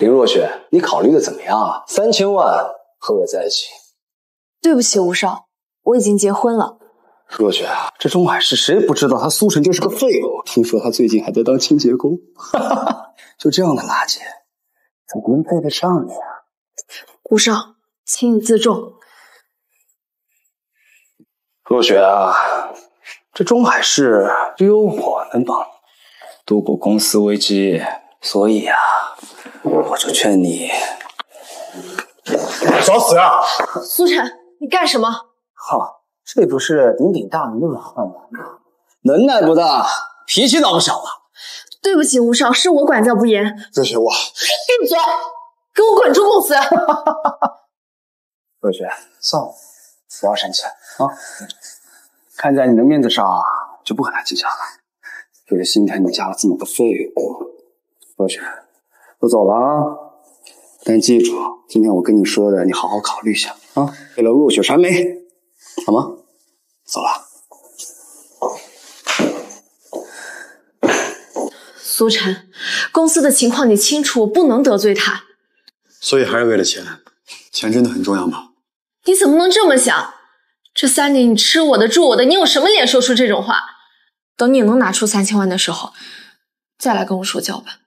林若雪，你考虑的怎么样啊？三千万和我在一起。对不起，吴少，我已经结婚了。若雪啊，这中海市谁不知道他苏晨就是个废物？听说他最近还在当清洁工。哈哈哈，就这样的垃圾，怎么能配得上你啊？吴少，请你自重。若雪啊，这中海市只有我能帮你度过公司危机。所以啊，我就劝你，找死啊！苏晨，你干什么？哈，这不是鼎鼎大名的老万吗？能耐不大，脾气倒不小了。对不起，吴少，是我管教不严。瑞雪，我闭嘴，给我滚出公司。若 雪，算了，不要生气啊。看在你的面子上，就不和他计较了。就是心疼你嫁了这么个废物。若雪，我走了啊！但记住，今天我跟你说的，你好好考虑一下啊！为了陆雪传媒，好吗？走了。苏晨，公司的情况你清楚，我不能得罪他。所以还是为了钱，钱真的很重要吗？你怎么能这么想？这三年你吃我的，住我的，你有什么脸说出这种话？等你能拿出三千万的时候，再来跟我说教吧。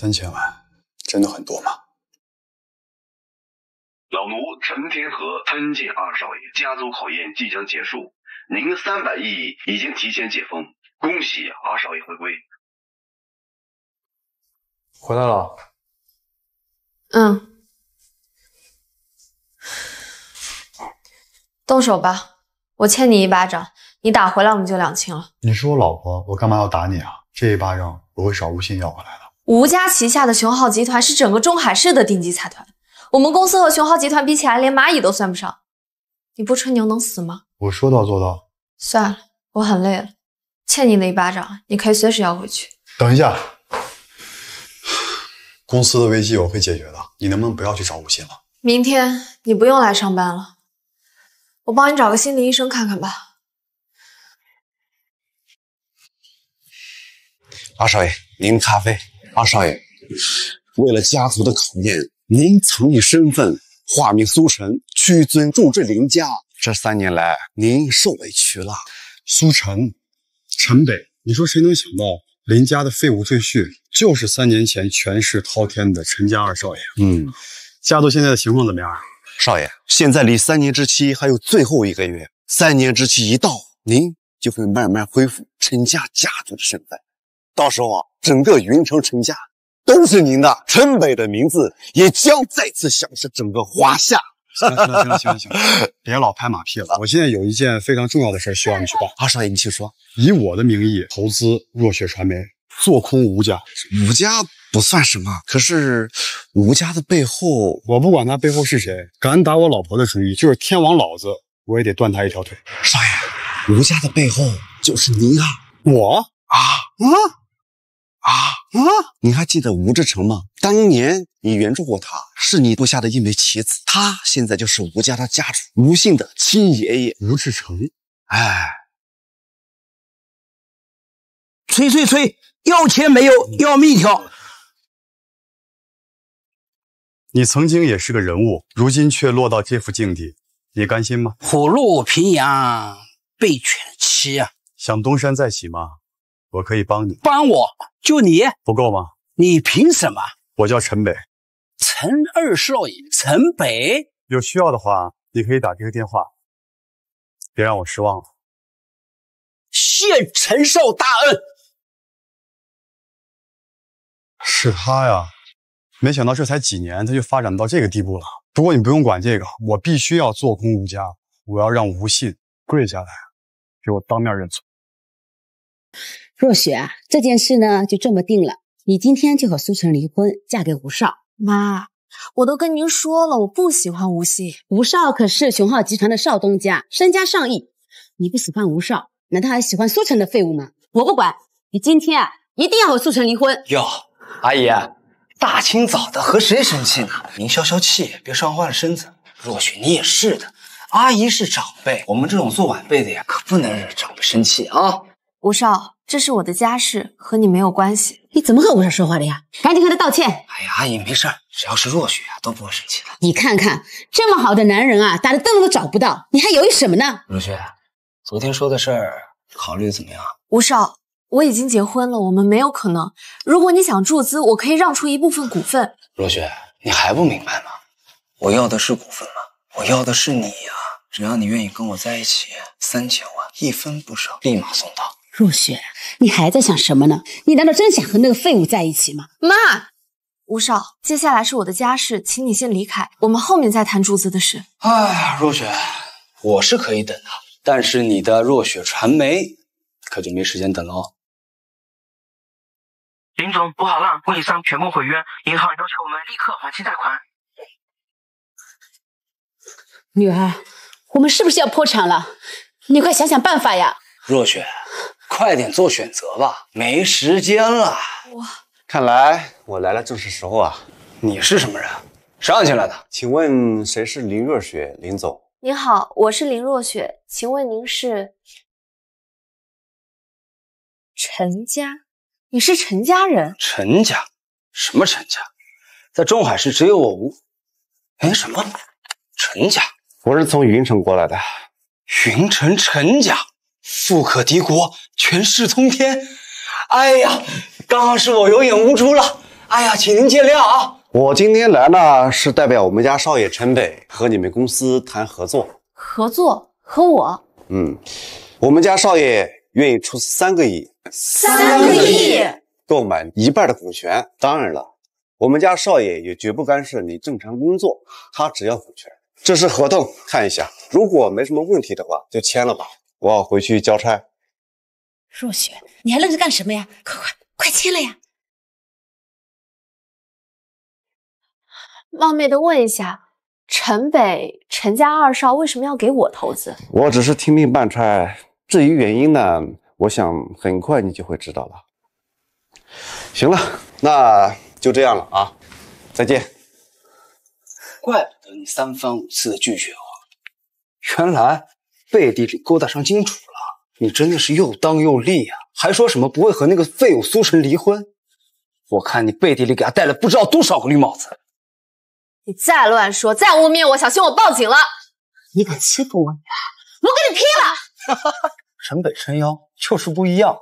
三千万，真的很多吗？老奴陈天河参见二少爷。家族考验即将结束，您三百亿已经提前解封，恭喜二少爷回归。回来了。嗯。动手吧，我欠你一巴掌，你打回来我们就两清了。你是我老婆，我干嘛要打你啊？这一巴掌我会找吴信要回来的。吴家旗下的雄浩集团是整个中海市的顶级财团，我们公司和雄浩集团比起来，连蚂蚁都算不上。你不吹牛能死吗？我说到做到。算了，我很累了，欠你那一巴掌，你可以随时要回去。等一下，公司的危机我会解决的。你能不能不要去找吴鑫了？明天你不用来上班了，我帮你找个心理医生看看吧。二少爷，您的咖啡。二少爷，为了家族的考验，您曾以身份化名苏晨，屈尊住至林家。这三年来，您受委屈了。苏晨，陈北，你说谁能想到，林家的废物赘婿，就是三年前权势滔天的陈家二少爷？嗯，家族现在的情况怎么样？少爷，现在离三年之期还有最后一个月。三年之期一到，您就会慢慢恢复陈家家族的身份。到时候啊，整个云城城下都是您的，城北的名字也将再次响彻整个华夏。行行行行行，别老拍马屁了。我现在有一件非常重要的事需要你去办。二少爷，你请说。以我的名义投资若雪传媒，做空吴家。吴家不算什么，可是吴家的背后，我不管他背后是谁，敢打我老婆的主意，就是天王老子我也得断他一条腿。少爷，吴家的背后就是您啊！我？啊啊！啊啊！你还记得吴志成吗？当年你援助过他，是你布下的一枚棋子。他现在就是吴家的家主，吴姓的亲爷爷吴志成。哎，催催催！要钱没有，要命一条。你曾经也是个人物，如今却落到这副境地，你甘心吗？虎落平阳被犬欺啊！想东山再起吗？我可以帮你，帮我就你不够吗？你凭什么？我叫陈北，陈二少爷，陈北。有需要的话，你可以打这个电话。别让我失望了。谢陈少大恩。是他呀，没想到这才几年，他就发展到这个地步了。不过你不用管这个，我必须要做空吴家，我要让吴信跪下来，给我当面认错。若雪，啊，这件事呢就这么定了。你今天就和苏晨离婚，嫁给吴少。妈，我都跟您说了，我不喜欢吴曦。吴少可是雄浩集团的少东家，身家上亿。你不喜欢吴少，难道还喜欢苏晨的废物吗？我不管你今天啊，一定要和苏晨离婚。哟，阿姨，大清早的和谁生气呢？您消消气，别伤坏了身子。若雪，你也是的。阿姨是长辈，我们这种做晚辈的呀，可不能惹长辈生气啊。吴少。这是我的家事，和你没有关系。你怎么和吴少说话的呀？赶紧和他道歉！哎呀，阿姨没事，只要是若雪啊，都不会生气的。你看看，这么好的男人啊，打灯笼都找不到，你还犹豫什么呢？若雪，昨天说的事儿考虑的怎么样？吴少，我已经结婚了，我们没有可能。如果你想注资，我可以让出一部分股份。若雪，你还不明白吗？我要的是股份吗？我要的是你呀！只要你愿意跟我在一起，三千万一分不少，立马送到。若雪，你还在想什么呢？你难道真想和那个废物在一起吗？妈，吴少，接下来是我的家事，请你先离开，我们后面再谈注资的事。哎，若雪，我是可以等的，但是你的若雪传媒可就没时间等喽。林总，不好了，供应商全部毁约，银行要求我们立刻还清贷款。女儿，我们是不是要破产了？你快想想办法呀，若雪。快点做选择吧，没时间了。我看来我来了正是时候啊。你是什么人？谁让你进来的？请问谁是林若雪？林总，您好，我是林若雪。请问您是陈家？你是陈家人？陈家？什么陈家？在中海市只有我吴。哎，什么？陈家？我是从云城过来的。云城陈家。富可敌国，权势通天。哎呀，刚刚是我有眼无珠了。哎呀，请您见谅啊！我今天来呢，是代表我们家少爷陈北和你们公司谈合作。合作和我？嗯，我们家少爷愿意出三个亿，三个亿购买一半的股权。当然了，我们家少爷也绝不干涉你正常工作，他只要股权。这是合同，看一下，如果没什么问题的话，就签了吧。我要回去交差。若雪，你还愣着干什么呀？快快快签了呀！冒昧的问一下，城北陈家二少为什么要给我投资？我只是听命办差，至于原因呢，我想很快你就会知道了。行了，那就这样了啊，再见。怪不得你三番五次的拒绝我，原来……背地里勾搭上金主了，你真的是又当又立啊！还说什么不会和那个废物苏晨离婚？我看你背地里给他戴了不知道多少个绿帽子。你再乱说，再污蔑我，小心我报警了！你敢欺负我女儿，我给你劈了！哈哈，陈北辰腰就是不一样，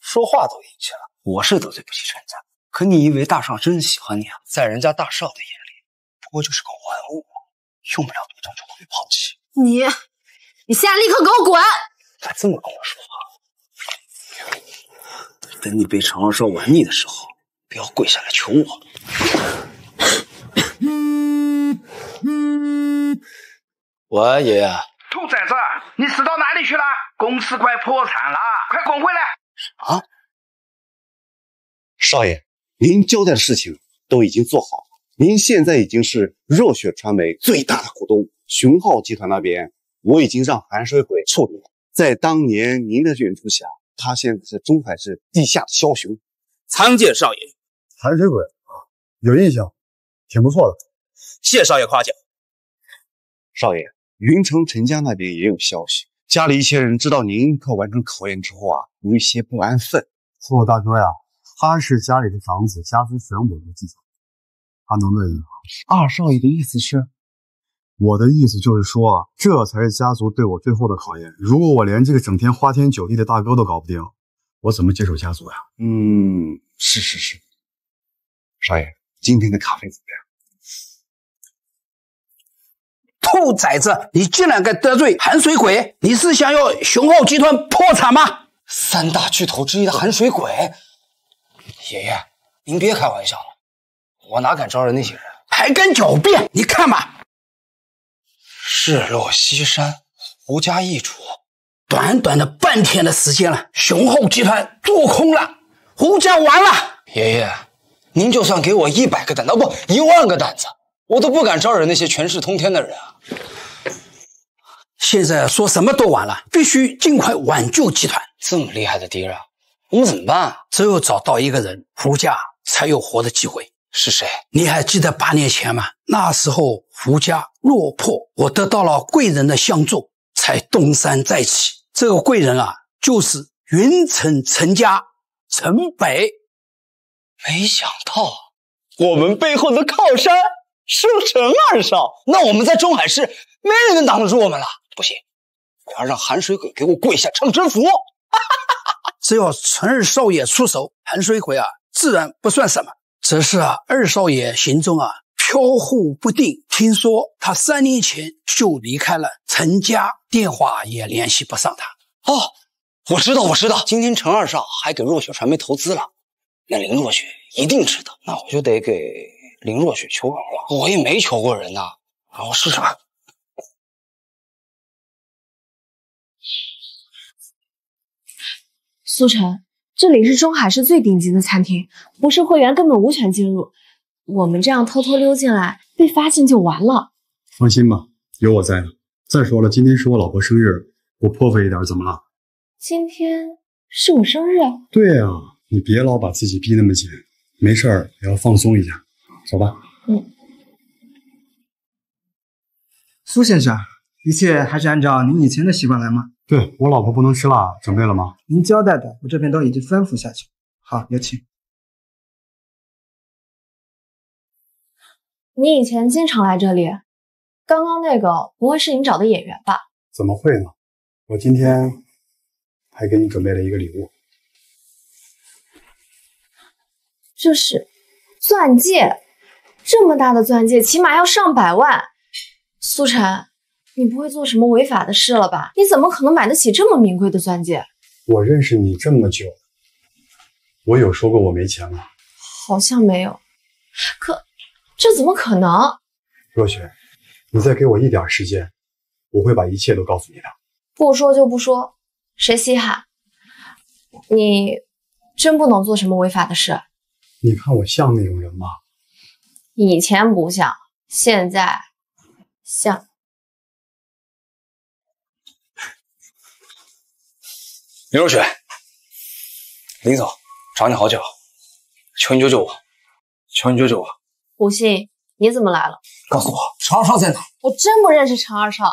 说话都硬气了。我是得罪不起陈家，可你以为大少真喜欢你啊？在人家大少的眼里，不过就是个玩物，用不了多久就会被抛弃。你。你现在立刻给我滚！还这么跟我说话？等你被程二少玩腻的时候，不要跪下来求我。喂，爷爷！兔崽子，你死到哪里去了？公司快破产了，快滚回来！啊！少爷，您交代的事情都已经做好了，您现在已经是热血传媒最大的股东，雄浩集团那边。我已经让韩水鬼处理了。在当年您的援助下，他现在是中海市地下的枭雄。参见少爷，韩水鬼啊，有印象，挺不错的。谢少爷夸奖。少爷，云城陈家那边也有消息，家里一些人知道您靠完成考验之后啊，有一些不安分。是我大哥呀，他是家里的长子，家父死后的继承，他能乱吗？二少爷的意思是？我的意思就是说，啊，这才是家族对我最后的考验。如果我连这个整天花天酒地的大哥都搞不定，我怎么接手家族呀？嗯，是是是，少爷，今天的咖啡怎么样？兔崽子，你竟然敢得罪寒水鬼！你是想要雄厚集团破产吗？三大巨头之一的寒水鬼，爷爷，您别开玩笑了，我哪敢招惹那些人？还敢狡辩？你看吧。日落西山，胡家易主，短短的半天的时间了，雄厚集团做空了，胡家完了。爷爷，您就算给我一百个胆，那不一万个胆子，我都不敢招惹那些权势通天的人啊。现在说什么都晚了，必须尽快挽救集团。这么厉害的敌人，我们怎么办？只有找到一个人，胡家才有活的机会。是谁？你还记得八年前吗？那时候胡家落魄，我得到了贵人的相助，才东山再起。这个贵人啊，就是云城陈家陈北。没想到我们背后的靠山是陈二少，那我们在中海市没人能挡得住我们了。不行，我要让韩水鬼给我跪下称臣服。只要陈二少爷出手，韩水鬼啊，自然不算什么。则是啊，二少爷行踪啊飘忽不定。听说他三年前就离开了陈家，电话也联系不上他。哦，我知道，我知道。今天陈二少还给若雪传媒投资了，那林若雪一定知道。那我就得给林若雪求饶了。我也没求过人呐，我试试吧。苏晨。这里是中海市最顶级的餐厅，不是会员根本无权进入。我们这样偷偷溜进来，被发现就完了。放心吧，有我在呢。再说了，今天是我老婆生日，我破费一点怎么了？今天是我生日？对呀，你别老把自己逼那么紧，没事儿也要放松一下。走吧。嗯。苏先生，一切还是按照您以前的习惯来吗？对我老婆不能吃辣，准备了吗？您交代的，我这边都已经吩咐下去。好，有请。你以前经常来这里，刚刚那个不会是你找的演员吧？怎么会呢？我今天还给你准备了一个礼物，就是钻戒。这么大的钻戒，起码要上百万。苏晨。你不会做什么违法的事了吧？你怎么可能买得起这么名贵的钻戒？我认识你这么久，我有说过我没钱吗？好像没有。可这怎么可能？若雪，你再给我一点时间，我会把一切都告诉你的。不说就不说，谁稀罕？你真不能做什么违法的事？你看我像那种人吗？以前不像，现在像。林若雪，林总找你好久，求你救救我，求你救救我！吴信，你怎么来了？告诉我，陈二少在哪？我真不认识陈二少。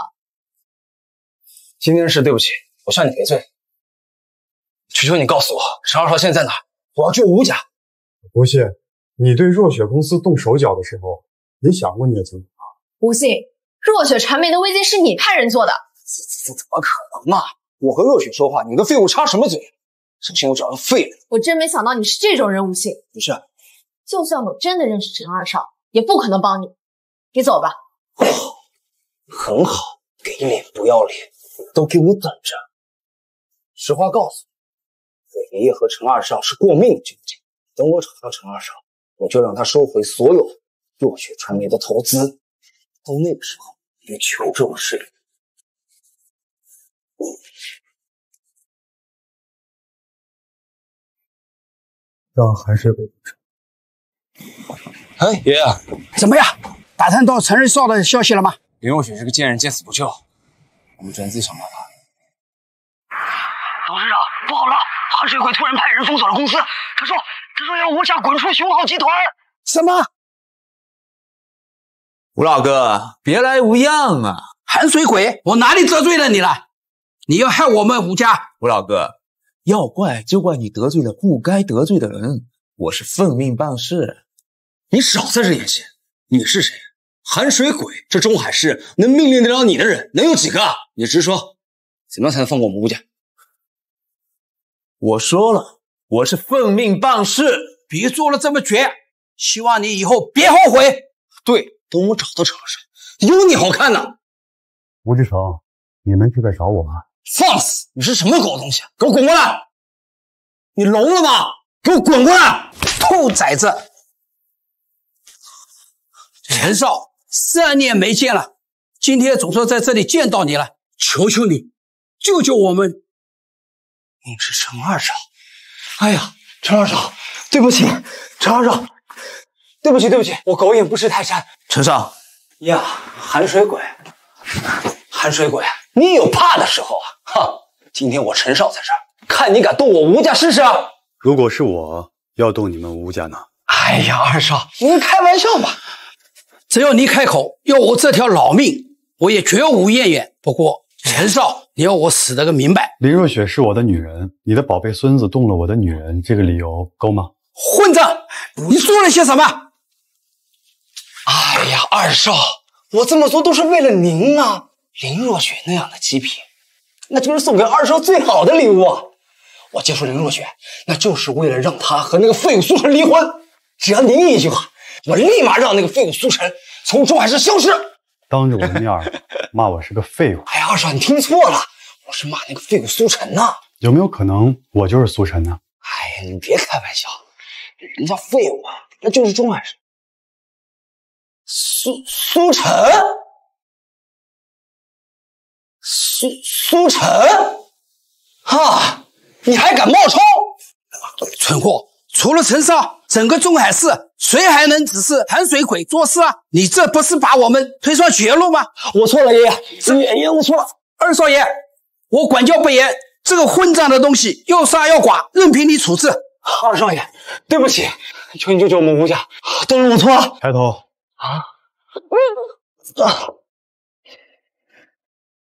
今天的事对不起，我向你赔罪。求求你告诉我，陈二少现在在哪？我要救吴家。吴信，你对若雪公司动手脚的时候，你想过你的后果吗？吴信，若雪传媒的危机是你派人做的？这怎么可能啊！我和若雪说话，你个废物插什么嘴？小心我找到废了。我真没想到你是这种人物性。不是，就算我真的认识陈二少，也不可能帮你。你走吧。好，很好，给脸不要脸，都给我等着。实话告诉你，我爷爷和陈二少是过命的交情。等我找到陈二少，我就让他收回所有若雪传媒的投资。到那个时候，你求着我睡。让韩水鬼上。哎，爷爷，怎么样？打探到陈瑞少的消息了吗？林若雪是个贱人见死不救，我们只能自己想办法。董事长，不好了，韩水鬼突然派人封锁了公司，他说，他说要吴家滚出雄浩集团。什么？吴老哥，别来无恙啊！韩水鬼，我哪里得罪了你了？你要害我们吴家，吴老哥，要怪就怪你得罪了不该得罪的人。我是奉命办事，你少在这演戏。你是谁？寒水鬼，这中海市能命令得了你的人能有几个？你直说，怎么样才能放过我们吴家？我说了，我是奉命办事，别做了这么绝。希望你以后别后悔。对，等我找到仇人，有你好看呢。吴志成，你们是在找我？放肆！你是什么狗东西？给我滚过来！你聋了吧？给我滚过来！兔崽子！陈少，三年没见了，今天总算在这里见到你了。求求你，救救我们！你是陈二少。哎呀，陈二少，对不起，陈二少，对不起，对不起，我狗眼不识泰山。陈少呀，寒水鬼，寒水鬼。你有怕的时候啊！哼！今天我陈少在这儿，看你敢动我吴家试试如果是我要动你们吴家呢？哎呀，二少，您开玩笑吧！只要你开口要我这条老命，我也绝无怨言。不过，陈少，你要我死得个明白。林若雪是我的女人，你的宝贝孙子动了我的女人，这个理由够吗？混账！你说了些什么？哎呀，二少，我这么做都是为了您啊！林若雪那样的极品，那就是送给二少最好的礼物。我接触林若雪，那就是为了让她和那个废物苏晨离婚。只要您一句话，我立马让那个废物苏晨从中海市消失。当着我的面骂我是个废物？哎，呀，二少，你听错了，我是骂那个废物苏晨呢。有没有可能我就是苏晨呢？哎呀，你别开玩笑，人家废物啊，那就是中海市苏苏晨。苏苏晨，哈，你还敢冒充？蠢货！除了陈少，整个中海市谁还能只是寒水鬼做事啊？你这不是把我们推上绝路吗？我错了，爷爷。是爷爷，我错了。二少爷，我管教不严，这个混账的东西要杀要剐，任凭你处置。二少爷，对不起，求你救救我们吴家，都是我错了。抬头。啊。啊。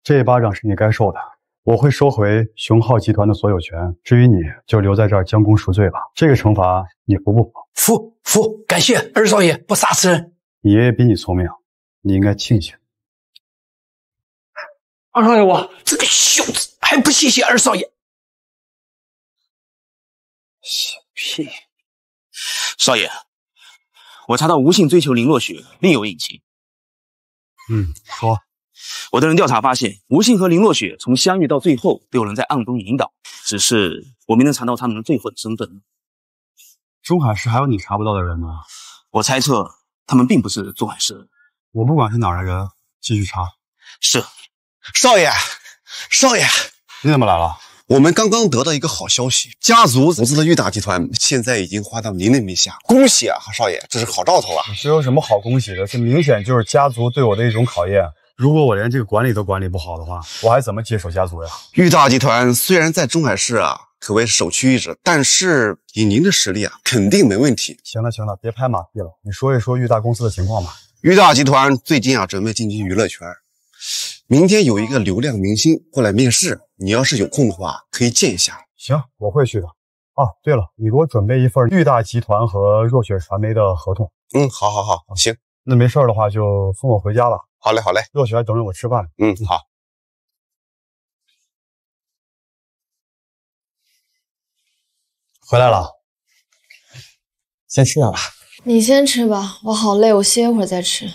这一巴掌是你该受的，我会收回雄浩集团的所有权。至于你，就留在这儿将功赎罪吧。这个惩罚你服不服？服服，感谢二少爷不杀此人。爷爷比你聪明，你应该庆幸。二少爷，我这个小子还不谢谢二少爷。谢屁！少爷，我查到吴姓追求林若雪另有隐情。嗯，说。我的人调查发现，吴信和林若雪从相遇到最后都有人在暗中引导，只是我没能查到他们的最后身份。中海市还有你查不到的人吗？我猜测他们并不是中海市。我不管是哪的人，继续查。是，少爷，少爷，你怎么来了？我们刚刚得到一个好消息，家族投资的裕达集团现在已经划到您的名下。恭喜啊，少爷，这是好兆头啊！这有什么好恭喜的？这明显就是家族对我的一种考验。如果我连这个管理都管理不好的话，我还怎么接手家族呀？玉大集团虽然在中海市啊，可谓首屈一指，但是以您的实力啊，肯定没问题。行了行了，别拍马屁了，你说一说玉大公司的情况吧。玉大集团最近啊，准备进军娱乐圈，明天有一个流量明星过来面试，你要是有空的话，可以见一下。行，我会去的。哦，对了，你给我准备一份玉大集团和若雪传媒的合同。嗯，好，好，好，行。那没事的话，就送我回家了。好嘞，好嘞，若雪等着我吃饭嗯，好。回来了，先吃点吧。你先吃吧，我好累，我歇一会儿再吃。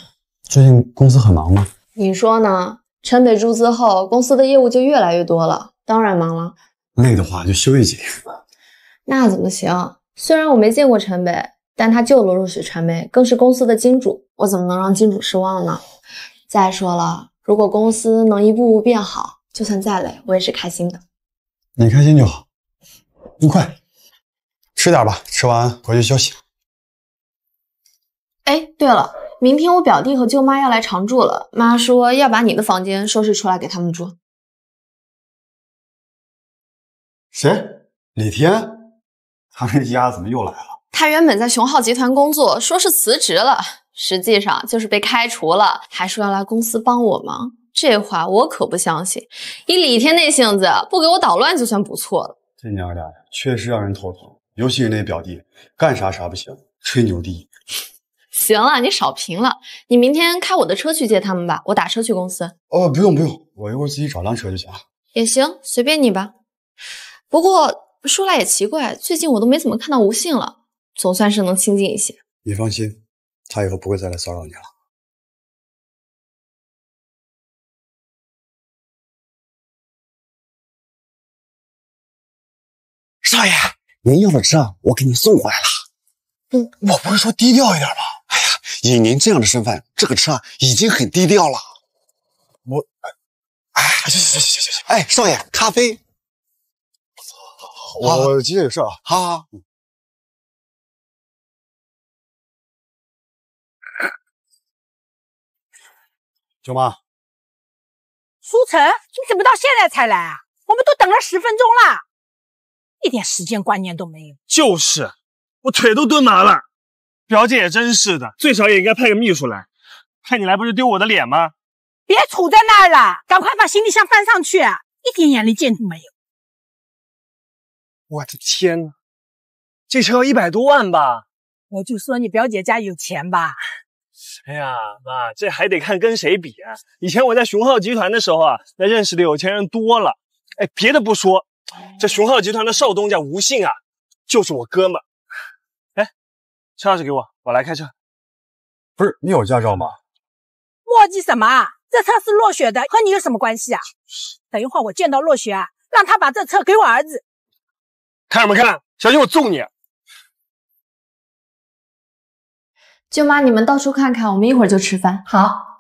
最近公司很忙吗？你说呢？陈北注资后，公司的业务就越来越多了，当然忙了。累的话就休息几天吧。那怎么行？虽然我没见过陈北，但他救了若雪传媒，更是公司的金主，我怎么能让金主失望呢？再说了，如果公司能一步步变好，就算再累，我也是开心的。你开心就好。你快吃点吧，吃完回去休息。哎，对了，明天我表弟和舅妈要来常住了，妈说要把你的房间收拾出来给他们住。谁？李天？他们家怎么又来了？他原本在熊浩集团工作，说是辞职了。实际上就是被开除了，还说要来公司帮我忙，这话我可不相信。以李天那性子，不给我捣乱就算不错了。这娘俩确实让人头疼。尤其是那表弟，干啥啥不行，吹牛逼。行了，你少贫了。你明天开我的车去接他们吧，我打车去公司。哦，不用不用，我一会儿自己找辆车就行了。也行，随便你吧。不过说来也奇怪，最近我都没怎么看到吴信了，总算是能清近一些。你放心。他以后不会再来骚扰你了，少爷，您要的车我给您送过来了。我，我不是说低调一点吗？哎呀，以您这样的身份，这个车已经很低调了。我，哎，行行行行行行，哎，少爷，咖啡。我我今天有事啊，好好。舅妈，苏晨，你怎么到现在才来啊？我们都等了十分钟了，一点时间观念都没有。就是，我腿都蹲麻了。表姐也真是的，最少也应该派个秘书来，派你来不是丢我的脸吗？别杵在那儿了，赶快把行李箱搬上去，一点眼力见都没有。我的天哪，这车要一百多万吧？我就说你表姐家有钱吧。哎呀，妈，这还得看跟谁比啊！以前我在雄浩集团的时候啊，那认识的有钱人多了。哎，别的不说，这雄浩集团的少东家吴信啊，就是我哥们。哎，车钥匙给我，我来开车。不是你有驾照吗？墨迹什么啊？这车是若雪的，和你有什么关系啊？等一会儿我见到若雪，啊，让他把这车给我儿子。看什么看？小心我揍你！舅妈，你们到处看看，我们一会儿就吃饭。好。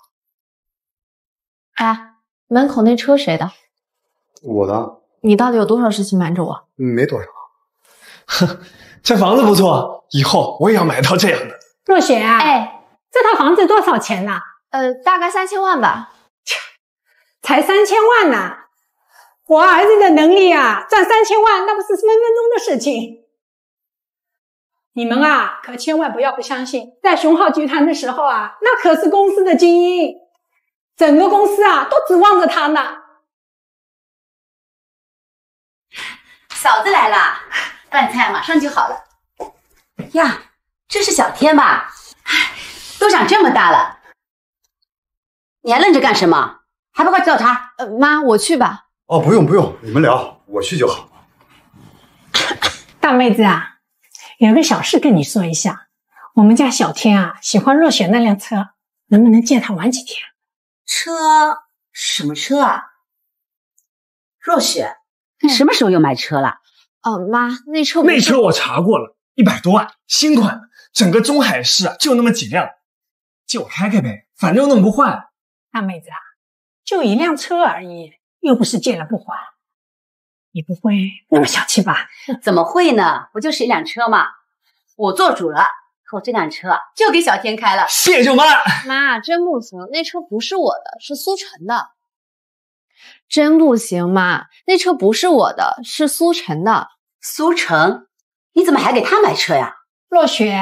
哎，门口那车谁的？我的。你到底有多少事情瞒着我？没多少。呵，这房子不错，以后我也要买套这样的。若雪啊，哎，这套房子多少钱呢？呃，大概三千万吧。切，才三千万呢！我儿子的能力啊，赚三千万那不是分分钟的事情。你们啊，可千万不要不相信。在雄浩集团的时候啊，那可是公司的精英，整个公司啊都指望着他呢。嫂子来了，饭菜马上就好了。呀，这是小天吧？都长这么大了，你还愣着干什么？还不快叫他？呃，妈，我去吧。哦，不用不用，你们聊，我去就好。大妹子啊！有个小事跟你说一下，我们家小天啊喜欢若雪那辆车，能不能借他玩几天？车？什么车啊？若雪什么时候又买车了？哦，妈，那车……那车我查过了，一百多万，新款，整个中海市啊就那么几辆，借我开开呗，反正又弄不坏。大妹子啊，就一辆车而已，又不是借了不还。你不会那么小气吧？怎么会呢？不就是一辆车吗？我做主了，可我这辆车就给小天开了。谢谢妈。妈，真不行，那车不是我的，是苏晨的。真不行，妈，那车不是我的，是苏晨的。苏晨，你怎么还给他买车呀？若雪，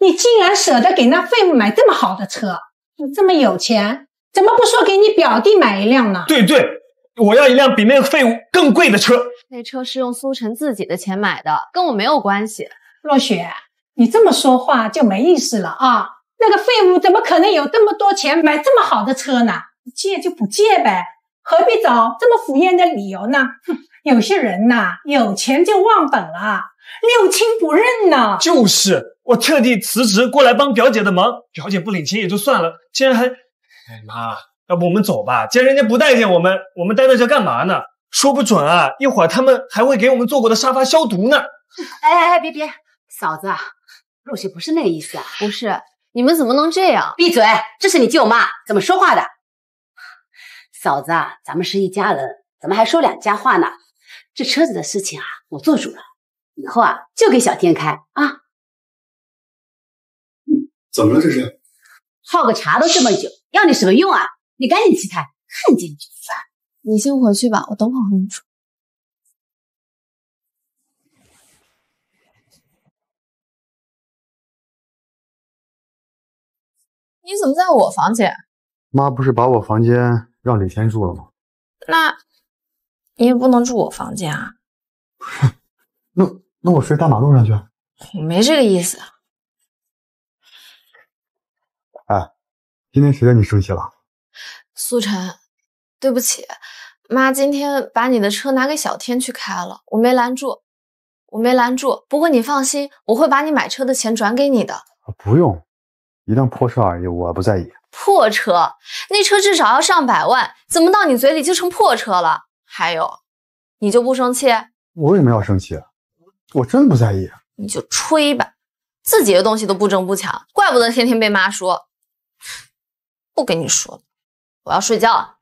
你竟然舍得给那废物买这么好的车？你这么有钱，怎么不说给你表弟买一辆呢？对对。我要一辆比那个废物更贵的车。那车是用苏晨自己的钱买的，跟我没有关系。若雪，你这么说话就没意思了啊！那个废物怎么可能有这么多钱买这么好的车呢？借就不借呗，何必找这么敷衍的理由呢？哼，有些人呐，有钱就忘本了，六亲不认呢。就是，我特地辞职过来帮表姐的忙，表姐不领情也就算了，竟然还……哎妈。要不我们走吧？既然人家不待见我们，我们待在这干嘛呢？说不准啊，一会儿他们还会给我们做过的沙发消毒呢。哎哎哎，别别，嫂子，若雪不是那个意思，啊。不是，你们怎么能这样？闭嘴！这是你舅妈怎么说话的？嫂子啊，咱们是一家人，怎么还说两家话呢？这车子的事情啊，我做主了，以后啊就给小天开啊。怎么了？这是泡个茶都这么久，要你什么用啊？你赶紧起开，看见你就烦。你先回去吧，我等会和你说。你怎么在我房间？妈不是把我房间让李谦住了吗？那，你也不能住我房间啊。不是，那那我睡大马路上去。我没这个意思。哎，今天谁让你生气了？苏晨，对不起，妈今天把你的车拿给小天去开了，我没拦住，我没拦住。不过你放心，我会把你买车的钱转给你的。不用，一辆破车而已，我不在意。破车？那车至少要上百万，怎么到你嘴里就成破车了？还有，你就不生气？我为什么要生气？我真不在意。你就吹吧，自己的东西都不争不抢，怪不得天天被妈说。不跟你说了。我要睡觉，了。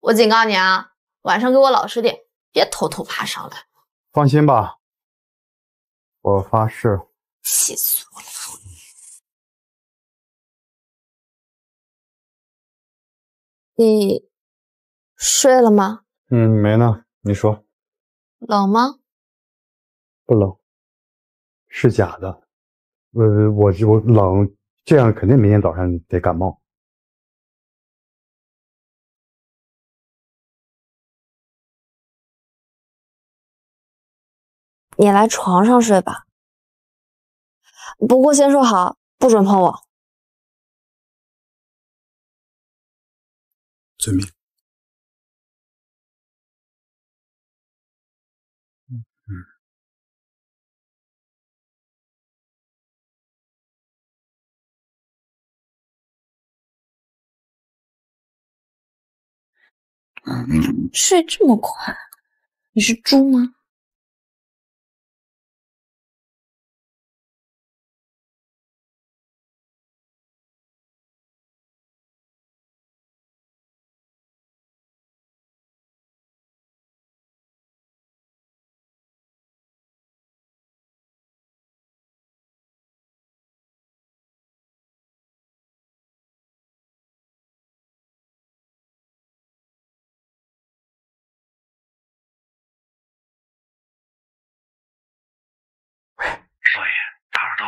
我警告你啊！晚上给我老实点，别偷偷爬上来。放心吧，我发誓。气死我了！你睡了吗？嗯，没呢。你说，冷吗？不冷，是假的。我我我冷，这样肯定明天早上得感冒。你来床上睡吧，不过先说好，不准碰我。遵命。睡这么快，你是猪吗？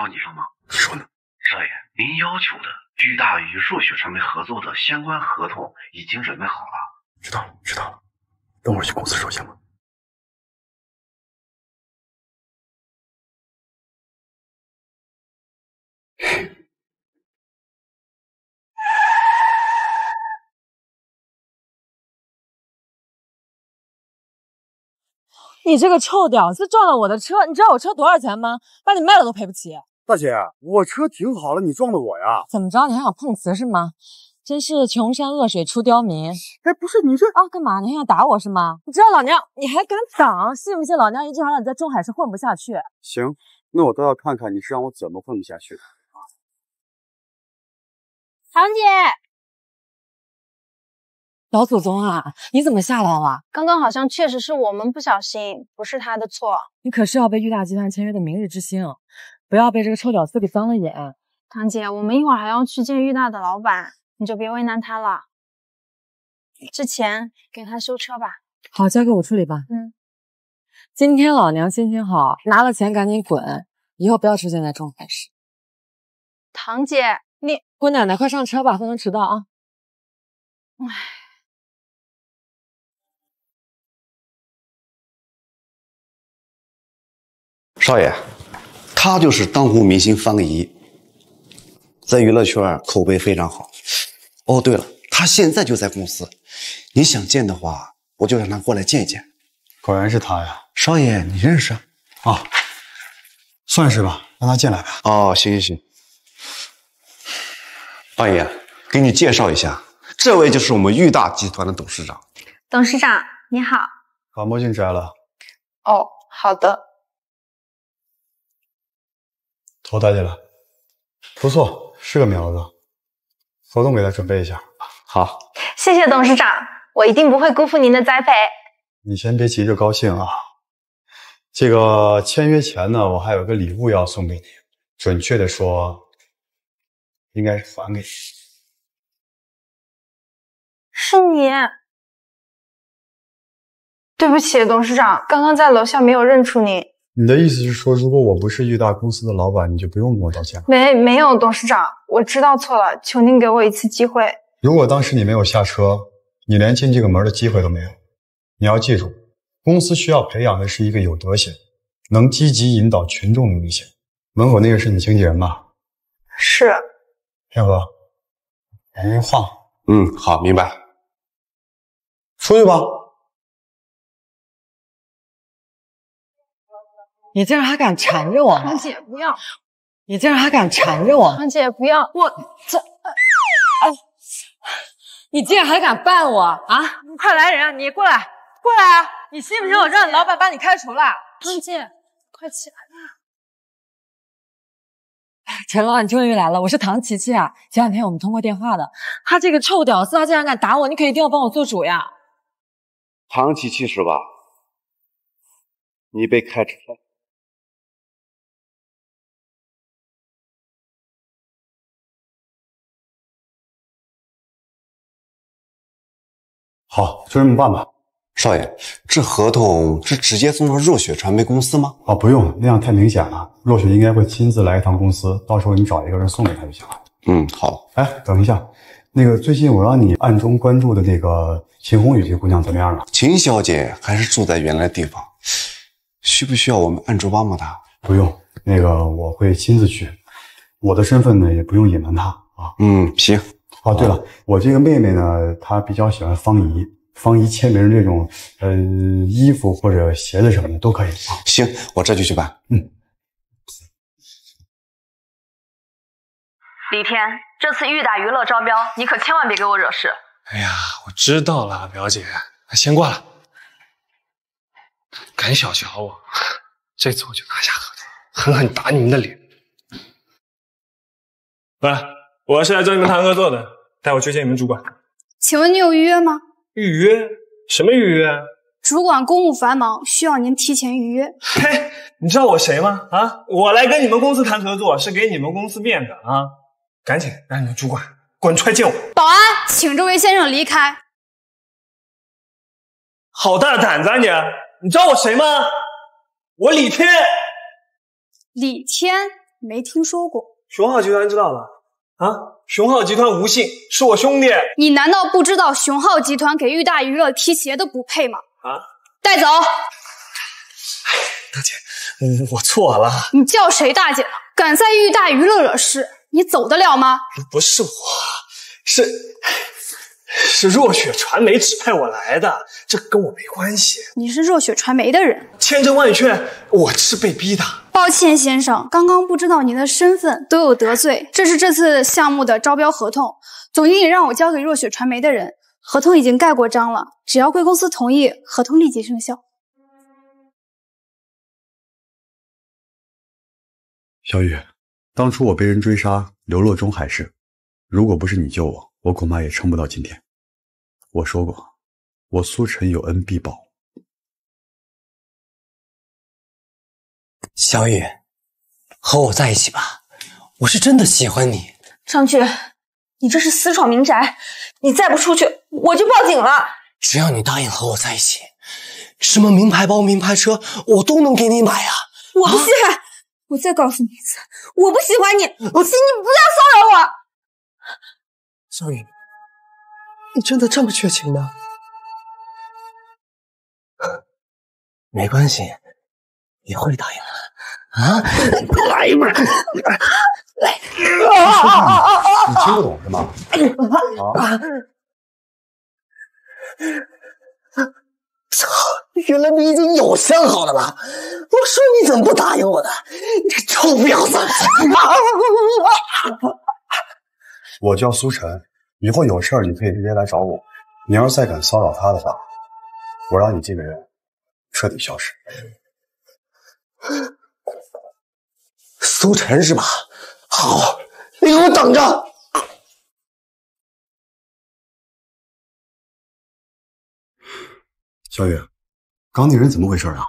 帮你说吗？你说呢，少爷？您要求的巨大与若雪传媒合作的相关合同已经准备好了。知道了，知道了。等会儿去公司收行吗？你这个臭屌丝撞了我的车，你知道我车多少钱吗？把你卖了都赔不起。大姐，我车停好了，你撞的我呀？怎么着，你还想碰瓷是吗？真是穷山恶水出刁民！哎，不是，你是啊，干嘛？你还想打我是吗？你知道老娘，你还敢挡，信不信老娘一句话让你在中海是混不下去？行，那我倒要看看你是让我怎么混不下去的。唐姐，老祖宗啊，你怎么下来了？刚刚好像确实是我们不小心，不是他的错。你可是要被玉大集团签约的明日之星。不要被这个臭屌丝给脏了眼，堂姐，我们一会儿还要去见玉娜的老板，你就别为难他了。这钱给他修车吧，好，交给我处理吧。嗯，今天老娘心情好，拿了钱赶紧滚，以后不要出现在这种凡事。堂姐，你姑奶奶快上车吧，不能迟到啊。唉，少爷。他就是当红明星方怡，在娱乐圈口碑非常好。哦，对了，他现在就在公司，你想见的话，我就让他过来见一见。果然是他呀，少爷，你认识？啊，算是吧，让他进来吧。哦，行行行。方怡，给你介绍一下，这位就是我们裕大集团的董事长。董事长，你好。把墨镜摘了。哦，好的。我带来了，不错，是个苗子。合同给他准备一下。好，谢谢董事长，我一定不会辜负您的栽培。你先别急着高兴啊，这个签约前呢，我还有个礼物要送给你，准确的说，应该是还给你。是你，对不起，董事长，刚刚在楼下没有认出您。你的意思是说，如果我不是裕大公司的老板，你就不用跟我道歉。没没有，董事长，我知道错了，求您给我一次机会。如果当时你没有下车，你连进这个门的机会都没有。你要记住，公司需要培养的是一个有德行、能积极引导群众的女性。门口那个是你经纪人吧？是。天和，眼睛晃。嗯，好，明白。出去吧。你竟然还敢缠着我，唐姐不要！你竟然还敢缠着我，唐姐不要！我这……哎，你竟然还敢绊我啊！快来人啊！你过来，过来啊！你信不信我让你老板把你开除了？唐静，快起来吧。陈老，你终于来了，我是唐琪琪啊。前两天我们通过电话的，他这个臭屌丝，他竟然敢打我，你可一定要帮我做主呀！唐琪琪是吧？你被开除了。好，就这么办吧，少爷。这合同是直接送到若雪传媒公司吗？啊，不用，那样太明显了。若雪应该会亲自来一趟公司，到时候你找一个人送给她就行了。嗯，好。哎，等一下，那个最近我让你暗中关注的那个秦红雨这姑娘怎么样了？秦小姐还是住在原来地方，需不需要我们暗中帮帮她？不用，那个我会亲自去。我的身份呢，也不用隐瞒她啊。嗯，行。哦，对了，我这个妹妹呢，她比较喜欢方姨，方姨签名这种，嗯，衣服或者鞋子什么的都可以。行，我这就去办。嗯。李天，这次玉打娱乐招标，你可千万别给我惹事。哎呀，我知道了，表姐，先挂了。敢小瞧我，这次我就拿下合同，狠狠打你们的脸。喂。我是来找你们谈合作的，带我去见你们主管。请问你有预约吗？预约？什么预约？主管公务繁忙，需要您提前预约。嘿，你知道我谁吗？啊，我来跟你们公司谈合作是给你们公司面子啊！赶紧让你们主管滚出来见我。保安，请这位先生离开。好大胆子啊你！你知道我谁吗？我李天。李天？没听说过。熊浩集团知道了。啊，雄浩集团吴信是我兄弟，你难道不知道雄浩集团给玉大娱乐提鞋都不配吗？啊，带走！哎，大姐，我错了。你叫谁大姐呢？敢在玉大娱乐惹事，你走得了吗？不是我，是。是若雪传媒指派我来的，这跟我没关系。你是若雪传媒的人，千真万确，我是被逼的。抱歉，先生，刚刚不知道您的身份，都有得罪。这是这次项目的招标合同，总经理让我交给若雪传媒的人，合同已经盖过章了，只要贵公司同意，合同立即生效。小雨，当初我被人追杀，流落中海市，如果不是你救我，我恐怕也撑不到今天。我说过，我苏晨有恩必报。小雨，和我在一起吧，我是真的喜欢你。张局，你这是私闯民宅，你再不出去，我就报警了。只要你答应和我在一起，什么名牌包、名牌车，我都能给你买啊！我不稀罕，我再告诉你一次，我不喜欢你，我请你不要骚扰我。小雨。你真的这么绝情吗？没关系，你会答应的啊！来嘛，来！说话你听不懂是吗？操！原来你已经有相好的了？我说你怎么不答应我的？你这臭婊子！我叫苏晨。以后有事儿你可以直接来找我。你要是再敢骚扰他的话，我让你这个人彻底消失。苏晨是吧？好，你给我等着。小雨，港地人怎么回事啊？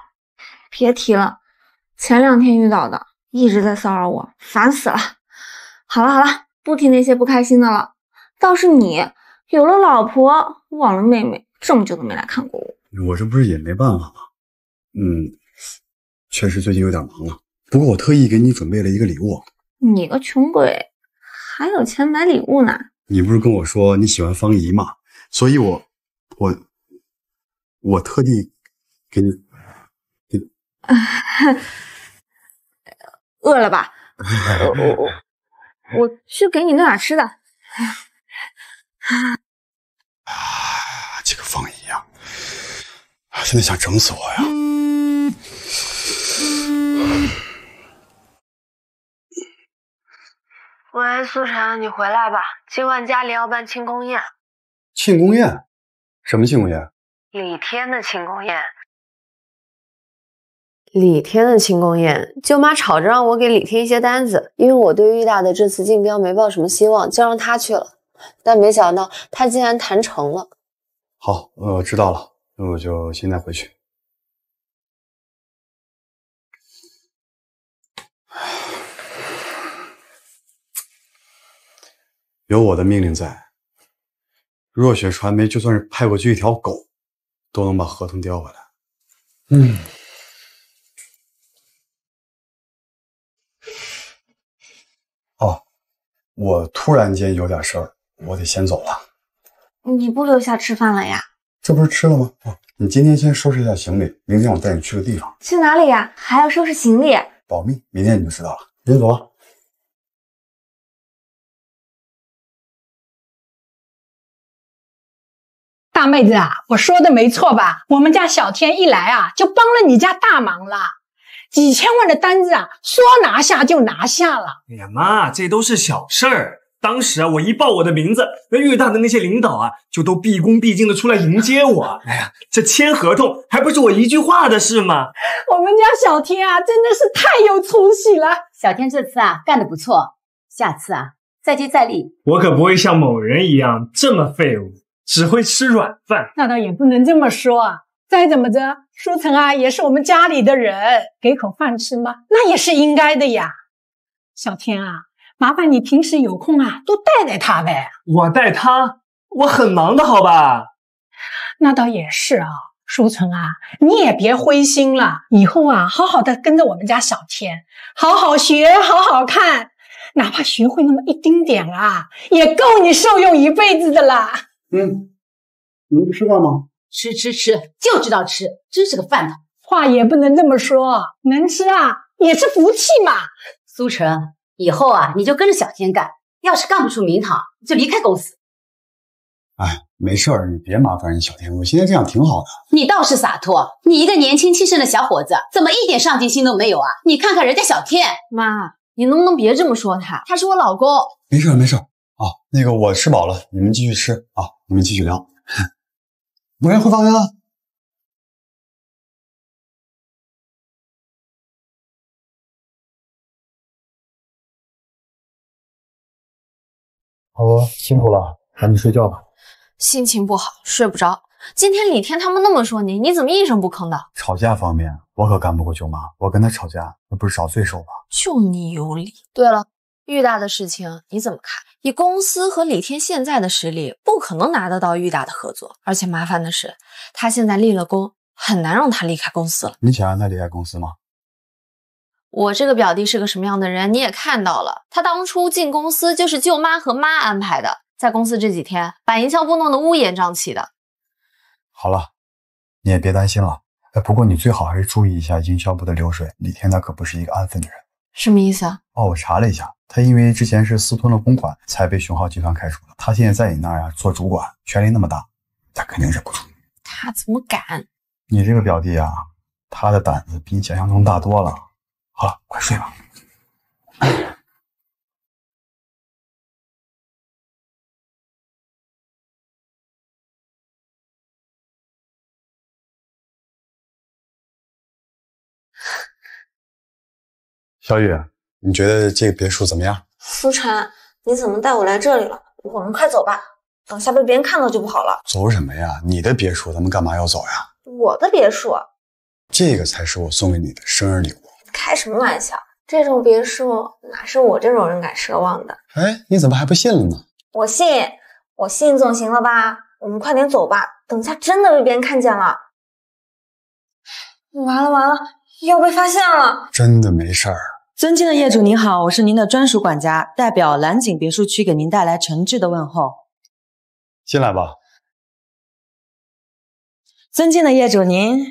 别提了，前两天遇到的，一直在骚扰我，烦死了。好了好了，不提那些不开心的了。倒是你有了老婆，忘了妹妹，这么久都没来看过我。我这不是也没办法吗？嗯，确实最近有点忙了。不过我特意给你准备了一个礼物。你个穷鬼，还有钱买礼物呢？你不是跟我说你喜欢方怡吗？所以我，我，我特地给你给。饿了吧？我我我去给你弄点吃的。啊！这个方姨啊，现在想整死我呀！喂，苏晨，你回来吧，今晚家里要办庆功宴。庆功宴？什么庆功宴？李天的庆功宴。李天的庆功宴，舅妈吵着让我给李天一些单子，因为我对玉大的这次竞标没抱什么希望，就让他去了。但没想到他竟然谈成了。好，我知道了，那我就现在回去。有我的命令在，若雪传媒就算是派过去一条狗，都能把合同叼回来。嗯。哦，我突然间有点事儿。我得先走了，你不留下吃饭了呀？这不是吃了吗？不，你今天先收拾一下行李，明天我带你去个地方。去哪里呀？还要收拾行李？保密，明天你就知道了。您走吧，大妹子啊，我说的没错吧？我们家小天一来啊，就帮了你家大忙了，几千万的单子啊，说拿下就拿下了。哎呀妈，这都是小事儿。当时啊，我一报我的名字，那越大的那些领导啊，就都毕恭毕敬的出来迎接我。哎呀，这签合同还不是我一句话的事吗？我们家小天啊，真的是太有出息了。小天这次啊，干得不错，下次啊，再接再厉。我可不会像某人一样这么废物，只会吃软饭。那倒也不能这么说啊。再怎么着，舒城啊，也是我们家里的人，给口饭吃吗？那也是应该的呀。小天啊。麻烦你平时有空啊，多带带他呗。我带他，我很忙的，好吧？那倒也是啊。舒存啊，你也别灰心了，以后啊，好好的跟着我们家小天，好好学，好好看，哪怕学会那么一丁点啊，也够你受用一辈子的啦。嗯，你不吃饭吗？吃吃吃，就知道吃，真是个饭桶。话也不能这么说，能吃啊，也是福气嘛。苏晨，以后啊，你就跟着小天干，要是干不出名堂，就离开公司。哎，没事儿，你别麻烦人小天，我现在这样挺好的。你倒是洒脱，你一个年轻气盛的小伙子，怎么一点上进心都没有啊？你看看人家小天，妈，你能不能别这么说他？他是我老公。没事没事啊，那个我吃饱了，你们继续吃啊，你们继续聊，我先回房间了。好，辛苦了，赶紧睡觉吧。心情不好，睡不着。今天李天他们那么说你，你怎么一声不吭的？吵架方面，我可干不过舅妈。我跟她吵架，那不是找罪受吗？就你有理。对了，玉大的事情你怎么看？以公司和李天现在的实力，不可能拿得到玉大的合作。而且麻烦的是，他现在立了功，很难让他离开公司了。你想让他离开公司吗？我这个表弟是个什么样的人，你也看到了。他当初进公司就是舅妈和妈安排的，在公司这几天，把营销部弄得乌烟瘴气的。好了，你也别担心了。不过你最好还是注意一下营销部的流水。李天那可不是一个安分的人。什么意思啊？哦，我查了一下，他因为之前是私吞了公款，才被雄浩集团开除了。他现在在你那儿呀做主管，权力那么大，他肯定是鬼。他怎么敢？你这个表弟啊，他的胆子比你想象中大多了。好了，快睡吧。小雨，你觉得这个别墅怎么样？苏晨，你怎么带我来这里了？我们快走吧，等下被别人看到就不好了。走什么呀？你的别墅，咱们干嘛要走呀？我的别墅，这个才是我送给你的生日礼物。开什么玩笑！这种别墅哪是我这种人敢奢望的？哎，你怎么还不信了呢？我信，我信总行了吧？我们快点走吧，等下真的被别人看见了，完了完了，要被发现了！真的没事儿。尊敬的业主您好，我是您的专属管家，代表蓝景别墅区给您带来诚挚的问候。进来吧。尊敬的业主您，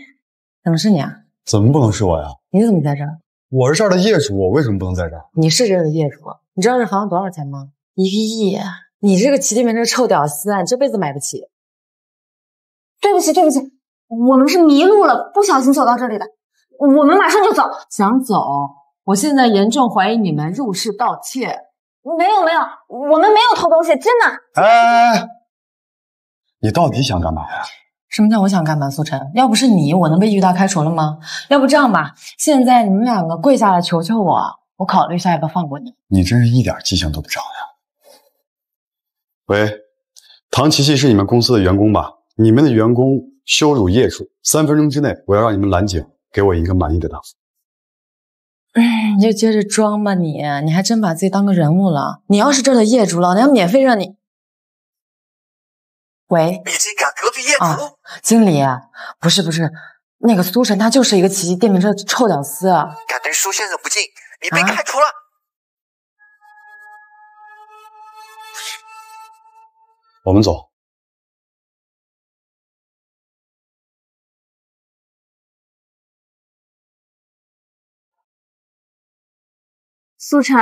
怎么是你啊。怎么不能是我呀？你怎么在这儿？我是这儿的业主，我为什么不能在这儿？你是这儿的业主，你知道这房子多少钱吗？一个亿！你这个齐天明，这臭屌丝，你这辈子买不起。对不起，对不起，我们是迷路了，不小心走到这里的，我们马上就走。想走？我现在严重怀疑你们入室盗窃。没有没有，我们没有偷东西，真的。哎，你到底想干嘛呀？什么叫我想干嘛？苏晨，要不是你，我能被遇到开除了吗？要不这样吧，现在你们两个跪下来求求我，我考虑一下要不要放过你。你真是一点记性都不长呀！喂，唐琪琪是你们公司的员工吧？你们的员工羞辱业主，三分钟之内我要让你们蓝景给我一个满意的答复。嗯，就接着装吧你，你还真把自己当个人物了。你要是这儿的业主，老娘免费让你。喂。啊，经理，不是不是，那个苏晨他就是一个骑电瓶车的臭屌丝，敢对苏先生不敬，你被开除了。我们走。苏晨，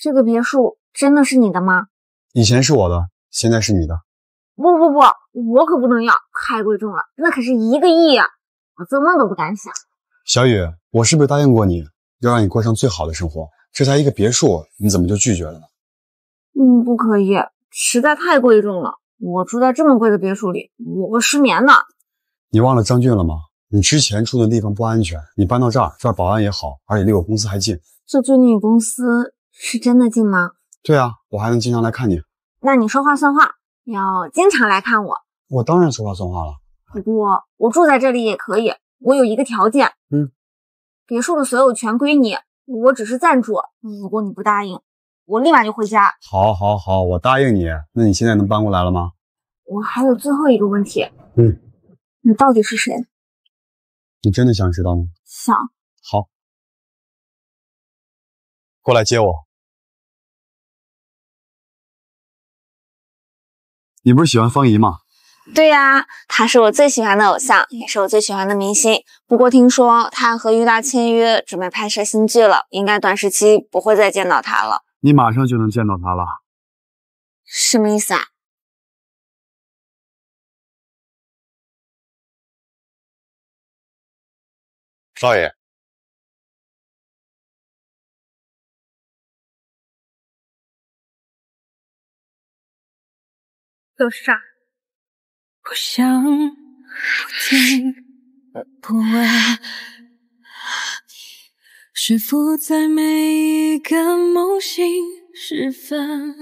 这个别墅真的是你的吗？以前是我的，现在是你的。不不不，我可不能要，太贵重了，那可是一个亿呀，我做梦都不敢想。小雨，我是不是答应过你要让你过上最好的生活？这才一个别墅，你怎么就拒绝了呢？嗯，不可以，实在太贵重了。我住在这么贵的别墅里，我会失眠的。你忘了张俊了吗？你之前住的地方不安全，你搬到这儿，这儿保安也好，而且离我公司还近。这最近公司是真的近吗？对啊，我还能经常来看你。那你说话算话。要经常来看我，我当然说话算话了。不过我住在这里也可以，我有一个条件。嗯，别墅的所有权归你，我只是暂住。如果你不答应，我立马就回家。好，好，好，我答应你。那你现在能搬过来了吗？我还有最后一个问题。嗯，你到底是谁？你真的想知道吗？想。好，过来接我。你不是喜欢方怡吗？对呀，她是我最喜欢的偶像，也是我最喜欢的明星。不过听说她和于大签约，准备拍摄新剧了，应该短时期不会再见到她了。你马上就能见到她了，什么意思啊，少爷？都傻，不想不听不问，是否在每一个梦醒时分？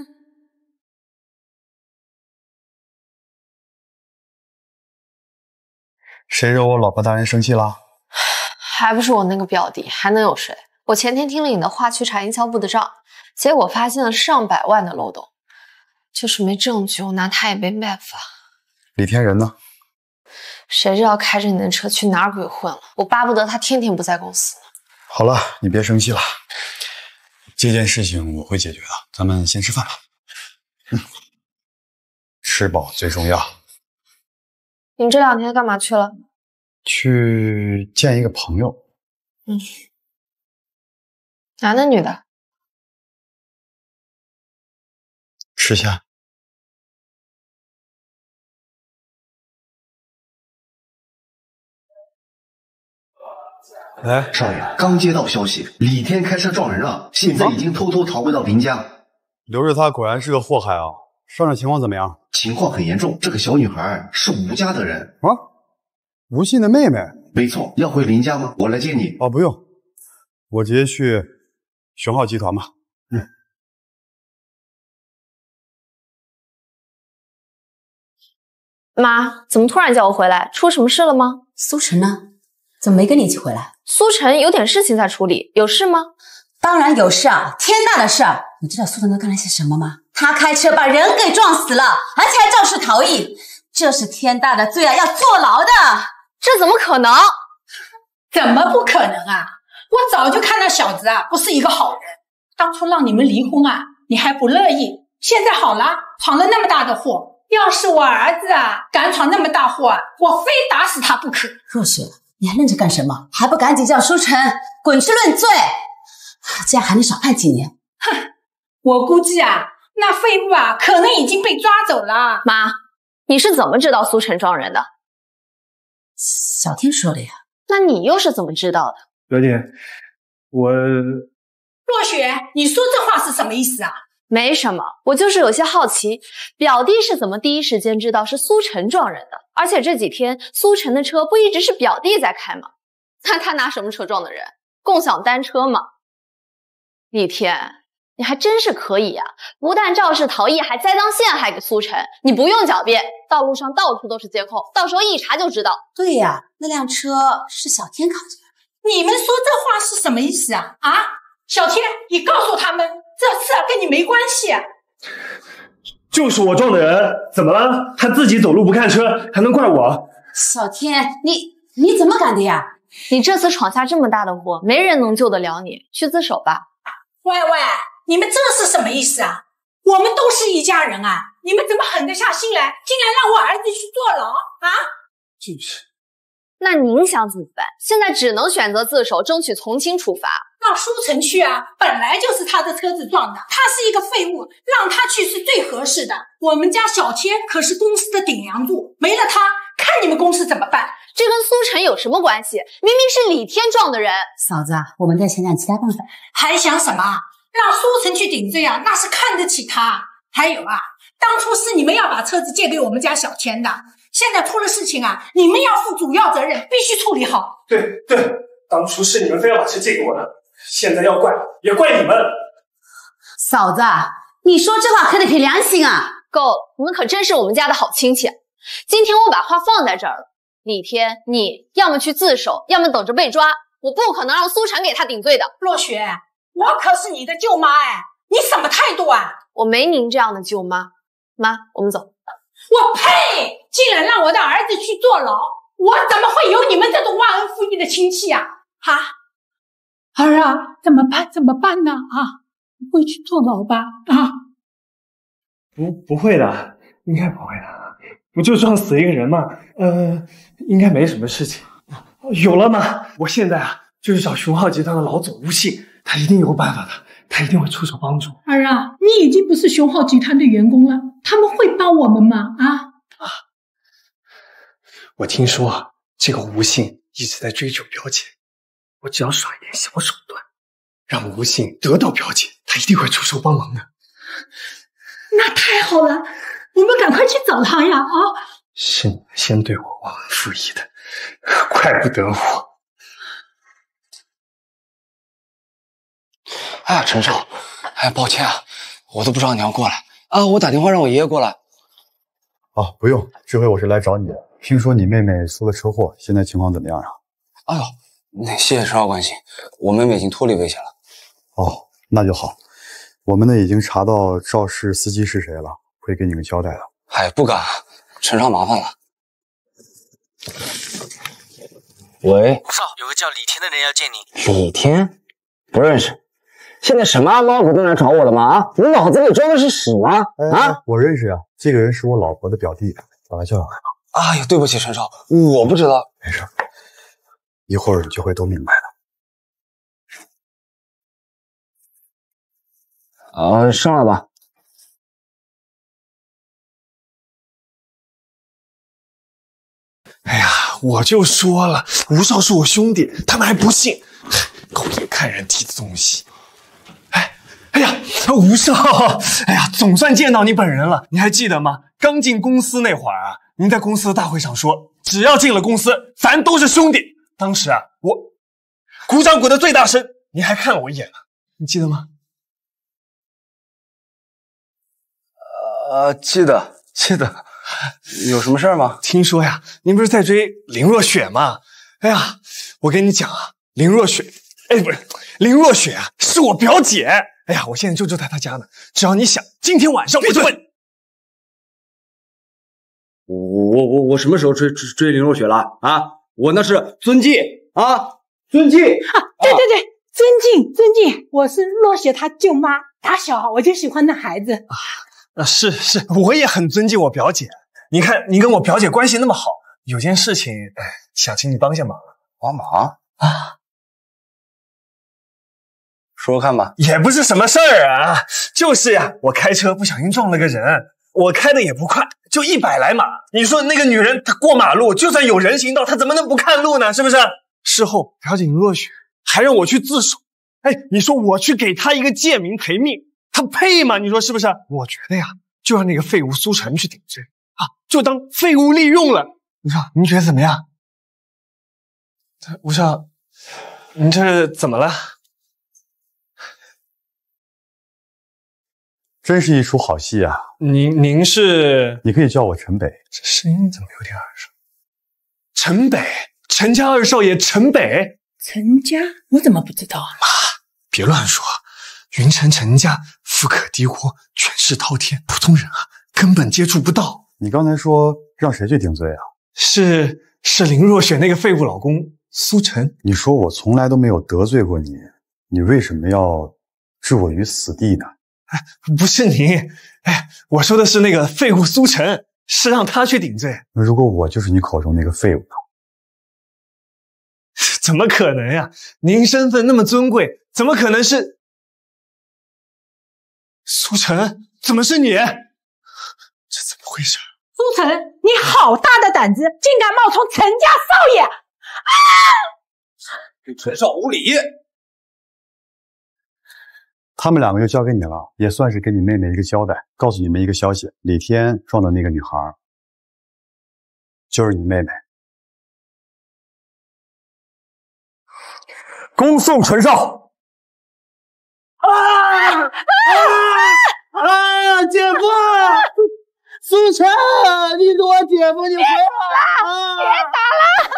谁惹我老婆大人生气了？还不是我那个表弟，还能有谁？我前天听了你的话去查营销部的账，结果发现了上百万的漏洞。就是没证据，我拿他也没办法。李天仁呢？谁知道开着你的车去哪儿鬼混了？我巴不得他天天不在公司呢。好了，你别生气了，这件事情我会解决的。咱们先吃饭吧。嗯，吃饱最重要。你这两天干嘛去了？去见一个朋友。嗯，男的女的？吃下。哎，少爷刚接到消息，李天开车撞人了，现在已经偷偷逃回到林家。留着他果然是个祸害啊！伤者情况怎么样？情况很严重，这个小女孩是吴家的人啊，吴信的妹妹。没错，要回林家吗？我来接你啊，不用，我直接去熊浩集团吧。妈，怎么突然叫我回来？出什么事了吗？苏晨呢？怎么没跟你一起回来？苏晨有点事情在处理，有事吗？当然有事啊，天大的事！你知道苏晨哥干了些什么吗？他开车把人给撞死了，而且还肇事逃逸，这是天大的罪啊，要坐牢的！这怎么可能？怎么不可能啊？我早就看那小子啊，不是一个好人。当初让你们离婚啊，你还不乐意，现在好了，闯了那么大的祸。要是我儿子啊，敢闯那么大祸，我非打死他不可。若雪，你还愣着干什么？还不赶紧叫苏晨滚去论罪？这样还能少判几年？哼，我估计啊，那废物啊，可能已经被抓走了。妈，你是怎么知道苏晨撞人的？小天说的呀。那你又是怎么知道的？表姐，我……若雪，你说这话是什么意思啊？没什么，我就是有些好奇，表弟是怎么第一时间知道是苏晨撞人的？而且这几天苏晨的车不一直是表弟在开吗？那他拿什么车撞的人？共享单车吗？李天，你还真是可以啊！不但肇事逃逸，还栽赃陷害给苏晨。你不用狡辩，道路上到处都是监控，到时候一查就知道。对呀，那辆车是小天开的。你们说这话是什么意思啊？啊，小天，你告诉他们。这次跟你没关系，就是我撞的人，怎么了？他自己走路不看车，还能怪我？小天，你你怎么敢的呀？你这次闯下这么大的祸，没人能救得了你，去自首吧。喂喂，你们这是什么意思啊？我们都是一家人啊，你们怎么狠得下心来，竟然让我儿子去坐牢啊？就是。那您想怎么办？现在只能选择自首，争取从轻处罚。让苏城去啊，本来就是他的车子撞的，他是一个废物，让他去是最合适的。我们家小天可是公司的顶梁柱，没了他，看你们公司怎么办？这跟苏晨有什么关系？明明是李天撞的人。嫂子，我们再想想其他办法。还想什么？让苏晨去顶罪啊？那是看得起他。还有啊，当初是你们要把车子借给我们家小天的。现在出了事情啊，你们要负主要责任，必须处理好。对对，当初是你们非要把车借给我的，现在要怪也怪你们。嫂子，你说这话可得凭良心啊！够了，你们可真是我们家的好亲戚。今天我把话放在这儿了，李天，你要么去自首，要么等着被抓，我不可能让苏晨给他顶罪的。若雪，我可是你的舅妈哎，你什么态度啊？我没您这样的舅妈。妈，我们走。我呸！竟然让我的儿子去坐牢，我怎么会有你们这种忘恩负义的亲戚啊！啊，儿啊，怎么办？怎么办呢？啊，不会去坐牢吧？啊，不，不会的，应该不会的。不就撞死一个人吗？呃，应该没什么事情。有了妈，我现在啊，就是找雄浩集团的老总吴信，他一定有办法的。他一定会出手帮助儿啊！你已经不是雄浩集团的员工了，他们会帮我们吗？啊啊！我听说啊，这个吴信一直在追求表姐，我只要耍一点小手段，让吴信得到表姐，他一定会出手帮忙的。那太好了，我们赶快去找他呀！啊，是你们先对我忘恩负义的，怪不得我。哎，陈少，哎，抱歉啊，我都不知道你要过来啊！我打电话让我爷爷过来。哦，不用，这回我是来找你的。听说你妹妹出了车祸，现在情况怎么样啊？哎呦，那谢谢陈少关心，我妹妹已经脱离危险了。哦，那就好。我们呢已经查到肇事司机是谁了，会给你个交代的。哎，不敢，陈少麻烦了。喂，少，有个叫李天的人要见你。李天，不认识。现在什么猫狗都来找我了吗？啊，你脑子里装的是屎吗？啊，我认识啊，这个人是我老婆的表弟，叫上笑吧。哎呀，对不起陈少，我不知道，没事，一会儿你就会都明白的。啊，上来吧。哎呀，我就说了，吴少是我兄弟，他们还不信，狗眼看人低的东西。哎呀，吴少，哎呀，总算见到你本人了。你还记得吗？刚进公司那会儿啊，您在公司的大会上说，只要进了公司，咱都是兄弟。当时啊，我鼓掌鼓得最大声，您还看了我一眼呢。你记得吗？呃，记得记得，有什么事儿吗？听说呀，您不是在追林若雪吗？哎呀，我跟你讲啊，林若雪，哎，不是林若雪啊，是我表姐。哎呀，我现在就住在他家呢。只要你想，今天晚上我……就我我我我什么时候追追林若雪了啊？我那是尊敬啊，尊敬！啊！对对对，尊敬尊敬，我是若雪她舅妈，打小我就喜欢那孩子啊。是是，我也很尊敬我表姐。你看，您跟我表姐关系那么好，有件事情想请你帮下忙。帮忙啊！说说看吧，也不是什么事儿啊，就是呀，我开车不小心撞了个人，我开的也不快，就一百来码。你说那个女人她过马路，就算有人行道，她怎么能不看路呢？是不是？事后交警落雪还让我去自首，哎，你说我去给他一个贱民赔命，他配吗？你说是不是？我觉得呀，就让那个废物苏晨去顶罪啊，就当废物利用了。你说，你觉得怎么样？吴少，您这是怎么了？真是一出好戏啊！您您是？你可以叫我陈北。这声音怎么有点耳熟？陈北，陈家二少爷陈北。陈家，我怎么不知道？啊？妈，别乱说。云城陈家富可敌国，权势滔天，普通人啊，根本接触不到。你刚才说让谁去顶罪啊？是是林若雪那个废物老公苏晨。你说我从来都没有得罪过你，你为什么要置我于死地呢？不是您，哎，我说的是那个废物苏晨，是让他去顶罪。那如果我就是你口中那个废物呢？怎么可能呀？您身份那么尊贵，怎么可能是苏晨？怎么是你？这怎么回事？苏晨，你好大的胆子，竟敢冒充陈家少爷！啊！给陈少无礼！他们两个就交给你了，也算是给你妹妹一个交代。告诉你们一个消息，李天撞的那个女孩，就是你妹妹。恭送陈少！啊啊啊！姐夫，苏晨，你是我姐夫，你别打了，别打了！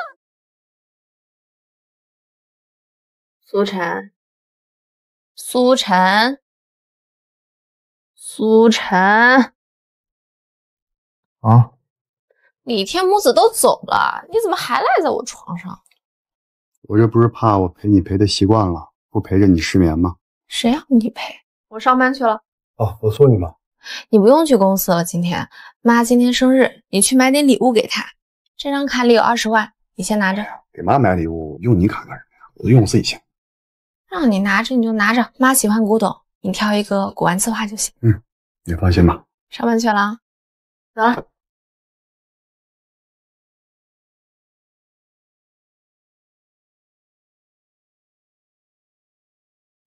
苏晨。苏晨，苏晨，啊！李天母子都走了，你怎么还赖在我床上？我这不是怕我陪你陪的习惯了，不陪着你失眠吗？谁要你陪？我上班去了。哦，我送你吧。你不用去公司了，今天妈今天生日，你去买点礼物给她。这张卡里有二十万，你先拿着。给妈买礼物用你卡干什么呀？我都用自己钱。让你拿着你就拿着，妈喜欢古董，你挑一个古玩字画就行。嗯，你放心吧，上班去了，走了。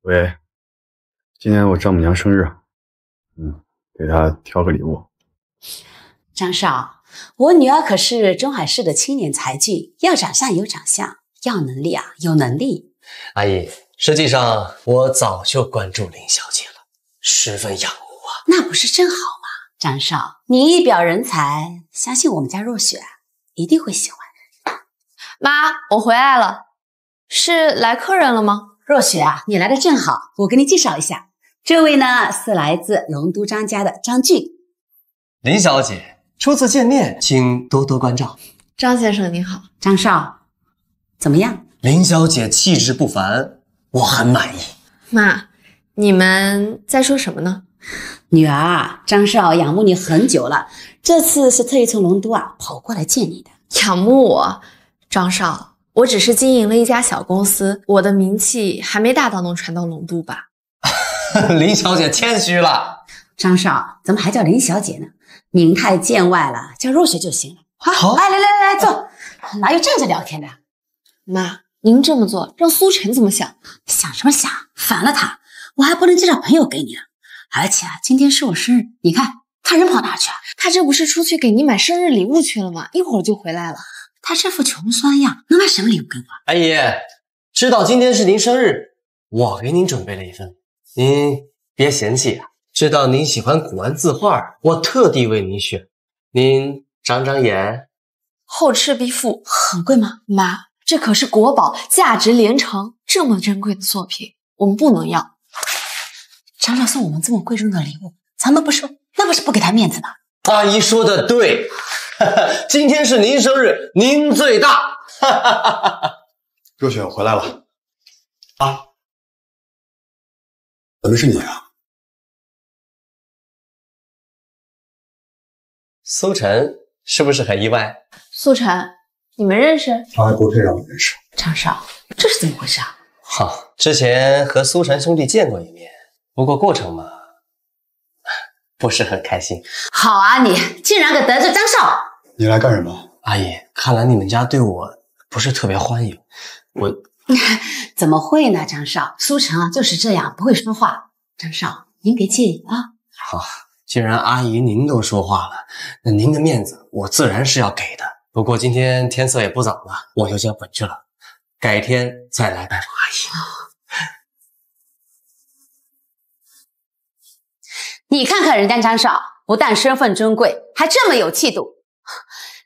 喂，今天我丈母娘生日，嗯，给她挑个礼物。张少，我女儿可是中海市的青年才俊，要长相有长相，要能力啊，有能力。阿姨。实际上，我早就关注林小姐了，十分仰慕啊。那不是正好吗？张少，你一表人才，相信我们家若雪一定会喜欢的。妈，我回来了，是来客人了吗？若雪啊，你来的正好，我给你介绍一下，这位呢是来自龙都张家的张俊。林小姐，初次见面，请多多关照。张先生你好，张少，怎么样？林小姐气质不凡。我很满意，妈，你们在说什么呢？女儿，张少仰慕你很久了，这次是特意从龙都啊跑过来见你的。仰慕我，张少，我只是经营了一家小公司，我的名气还没大到能传到龙都吧？林小姐谦虚了，张少怎么还叫林小姐呢？您太见外了，叫若雪就行了。好，来来来来坐，哪有站着聊天的？妈。您这么做让苏晨怎么想？想什么想？烦了他！我还不能介绍朋友给你？而且啊，今天是我生日，你看他人跑哪去了？他这不是出去给你买生日礼物去了吗？一会儿就回来了。他这副穷酸样，能买什么礼物给我？阿姨，知道今天是您生日，我给您准备了一份，您别嫌弃啊。知道您喜欢古玩字画，我特地为您选，您长长眼。后赤壁赋很贵吗？妈。这可是国宝，价值连城。这么珍贵的作品，我们不能要。厂长送我们这么贵重的礼物，咱们不收，那不是不给他面子吗？阿姨说的对，今天是您生日，您最大。哈哈哈哈。若雪我回来了，啊？怎么是你啊？苏晨是不是很意外？苏晨。你们认识？他还不配让你认识。张少，这是怎么回事？啊？哈，之前和苏晨兄弟见过一面，不过过程嘛，不是很开心。好啊，你竟然敢得罪张少！你来干什么？阿姨，看来你们家对我不是特别欢迎。我 怎么会呢？张少，苏晨啊就是这样，不会说话。张少，您别介意啊。好，既然阿姨您都说话了，那您的面子我自然是要给的。不过今天天色也不早了，我就先回去了，改天再来拜访阿姨。你看看人家张少，不但身份尊贵，还这么有气度。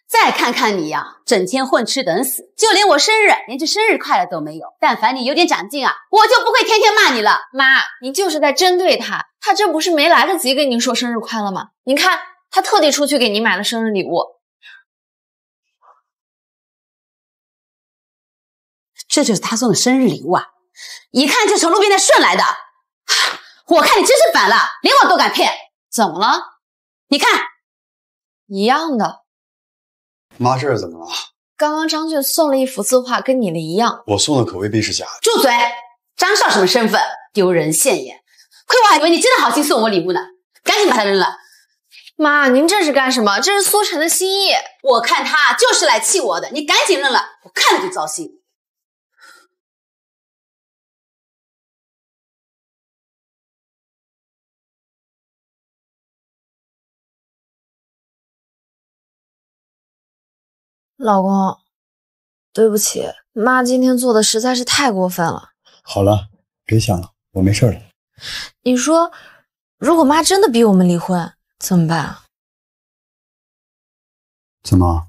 再看看你呀，整天混吃等死，就连我生日连句生日快乐都没有。但凡你有点长进啊，我就不会天天骂你了。妈，您就是在针对他。他这不是没来得及跟您说生日快乐吗？您看，他特地出去给您买了生日礼物。这就是他送的生日礼物啊！一看就从路边的顺来的。我看你真是反了，连我都敢骗。怎么了？你看，一样的。妈，这是怎么了？刚刚张俊送了一幅字画，跟你的一样。我送的可未必是假的。住嘴！张少什么身份？丢人现眼！亏我还以为你真的好心送我礼物呢，赶紧把它扔了。妈，您这是干什么？这是苏晨的心意。我看他就是来气我的，你赶紧扔了，我看了就糟心。老公，对不起，妈今天做的实在是太过分了。好了，别想了，我没事了。你说，如果妈真的逼我们离婚，怎么办？怎么，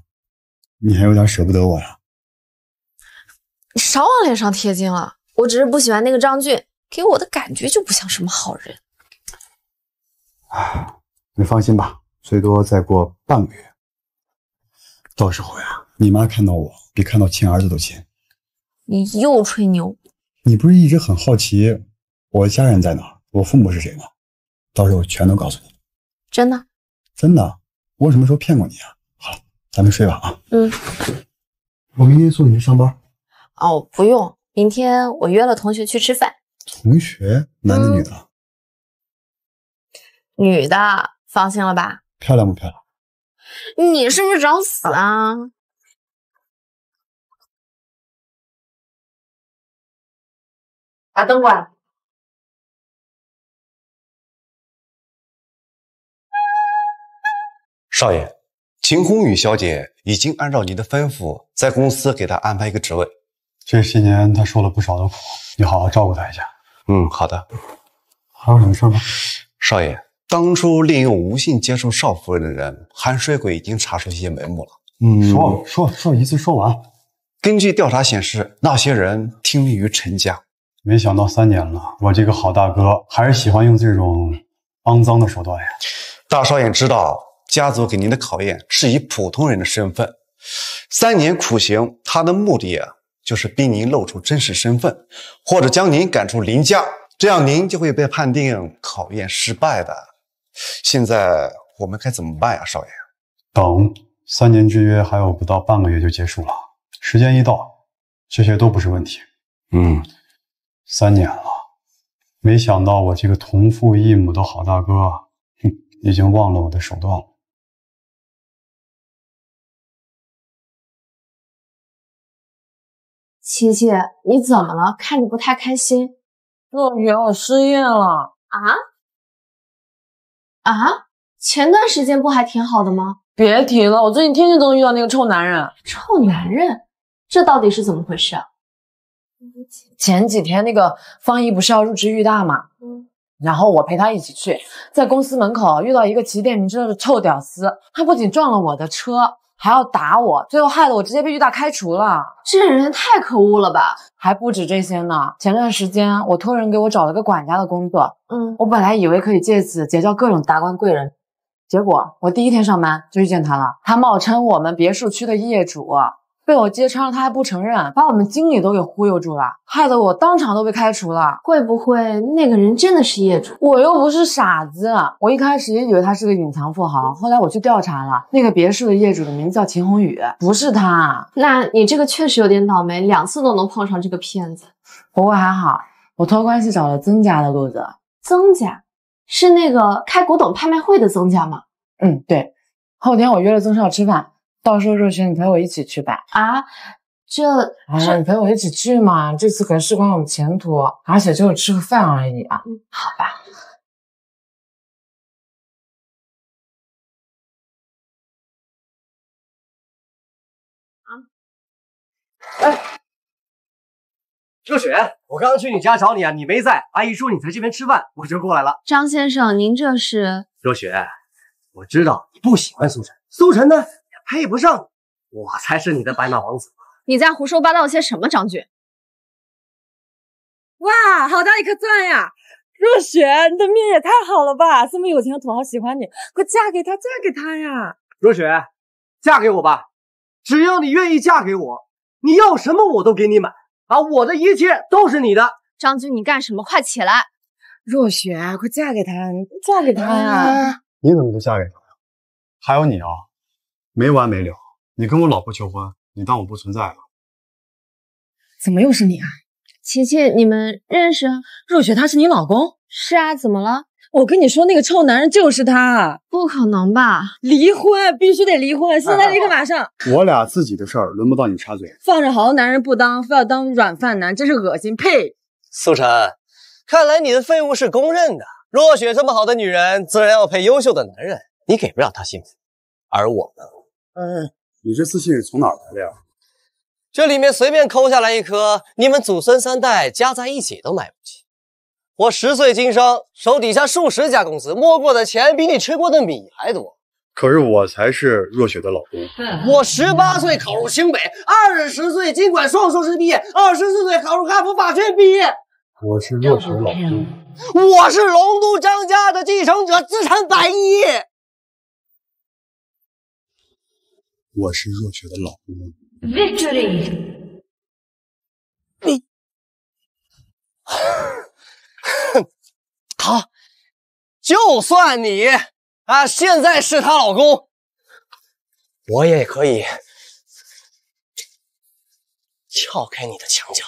你还有点舍不得我呀？你少往脸上贴金了，我只是不喜欢那个张俊，给我的感觉就不像什么好人。哎，你放心吧，最多再过半个月。到时候呀，你妈看到我比看到亲儿子都亲。你又吹牛。你不是一直很好奇我的家人在哪，我父母是谁吗？到时候我全都告诉你。真的？真的？我什么时候骗过你啊？好了，咱们睡吧啊。嗯。我明天送你去上班。哦，不用。明天我约了同学去吃饭。同学，男的女的？女的。放心了吧。漂亮不漂亮？你是不是找死啊？把灯关少爷，秦红宇小姐已经按照你的吩咐，在公司给她安排一个职位。这些年她受了不少的苦，你好好照顾她一下。嗯，好的。还有什么事吗？少爷。当初利用吴信接受少夫人的人，韩水鬼已经查出一些眉目了。嗯，说说说一次说完。根据调查显示，那些人听命于陈家。没想到三年了，我这个好大哥还是喜欢用这种肮脏的手段呀。大少爷知道，家族给您的考验是以普通人的身份，三年苦行，他的目的啊，就是逼您露出真实身份，或者将您赶出林家，这样您就会被判定考验失败的。现在我们该怎么办呀，少爷？等三年之约还有不到半个月就结束了，时间一到，这些都不是问题。嗯，三年了，没想到我这个同父异母的好大哥，哼，已经忘了我的手段了。琪琪，你怎么了？看着不太开心。若雨，我失业了。啊？啊，前段时间不还挺好的吗？别提了，我最近天天都能遇到那个臭男人。臭男人，这到底是怎么回事啊？前几天那个方姨不是要入职玉大吗？嗯，然后我陪她一起去，在公司门口遇到一个骑电瓶车的臭屌丝，他不仅撞了我的车。还要打我，最后害得我直接被巨大开除了，这人太可恶了吧！还不止这些呢，前段时间我托人给我找了个管家的工作，嗯，我本来以为可以借此结交各种达官贵人，结果我第一天上班就遇见他了，他冒称我们别墅区的业主。被我揭穿了，他还不承认，把我们经理都给忽悠住了，害得我当场都被开除了。会不会那个人真的是业主？我又不是傻子，我一开始也以为他是个隐藏富豪，后来我去调查了，那个别墅的业主的名字叫秦宏宇，不是他。那你这个确实有点倒霉，两次都能碰上这个骗子。不过还好，我托关系找了曾家的路子。曾家，是那个开古董拍卖会的曾家吗？嗯，对。后天我约了曾少吃饭。到时候若雪，你陪我一起去吧。啊，这……哎呀，你陪我一起去嘛！这次可是事关我们前途，而且就是吃个饭而已啊。好吧。哎，若雪，我刚刚去你家找你啊，你没在。阿姨说你在这边吃饭，我就过来了。张先生，您这是……若雪，我知道你不喜欢苏晨，苏晨呢？配不上你，我才是你的白马王子。你在胡说八道些什么，张军？哇，好大一颗钻呀！若雪，你的命也太好了吧！这么有钱的土豪喜欢你，快嫁给他，嫁给他呀！若雪，嫁给我吧，只要你愿意嫁给我，你要什么我都给你买，啊，我的一切都是你的。张军，你干什么？快起来！若雪，快嫁给他，嫁给他呀！你怎么不嫁给他？还有你啊！没完没了！你跟我老婆求婚，你当我不存在啊？怎么又是你啊，琪琪？你们认识？若雪，他是你老公？是啊，怎么了？我跟你说，那个臭男人就是他！不可能吧？离婚必须得离婚，现在立刻马上！我俩自己的事儿，轮不到你插嘴。放着好男人不当，非要当软饭男，真是恶心！呸！苏晨，看来你的废物是公认的。若雪这么好的女人，自然要配优秀的男人。你给不了她幸福，而我能。哎，你这自信是从哪来的呀？这里面随便抠下来一颗，你们祖孙三代加在一起都买不起。我十岁经商，手底下数十家公司，摸过的钱比你吃过的米还多。可是我才是若雪的老公。我十八岁考入清北，二十岁金管双硕士毕业，二十四岁考入哈佛法学院毕业。我是若雪老公。我是龙都张家的继承者，资产百亿。我是若雪的老公。Victory，你，好，就算你啊，现在是她老公，我也可以撬开你的墙角。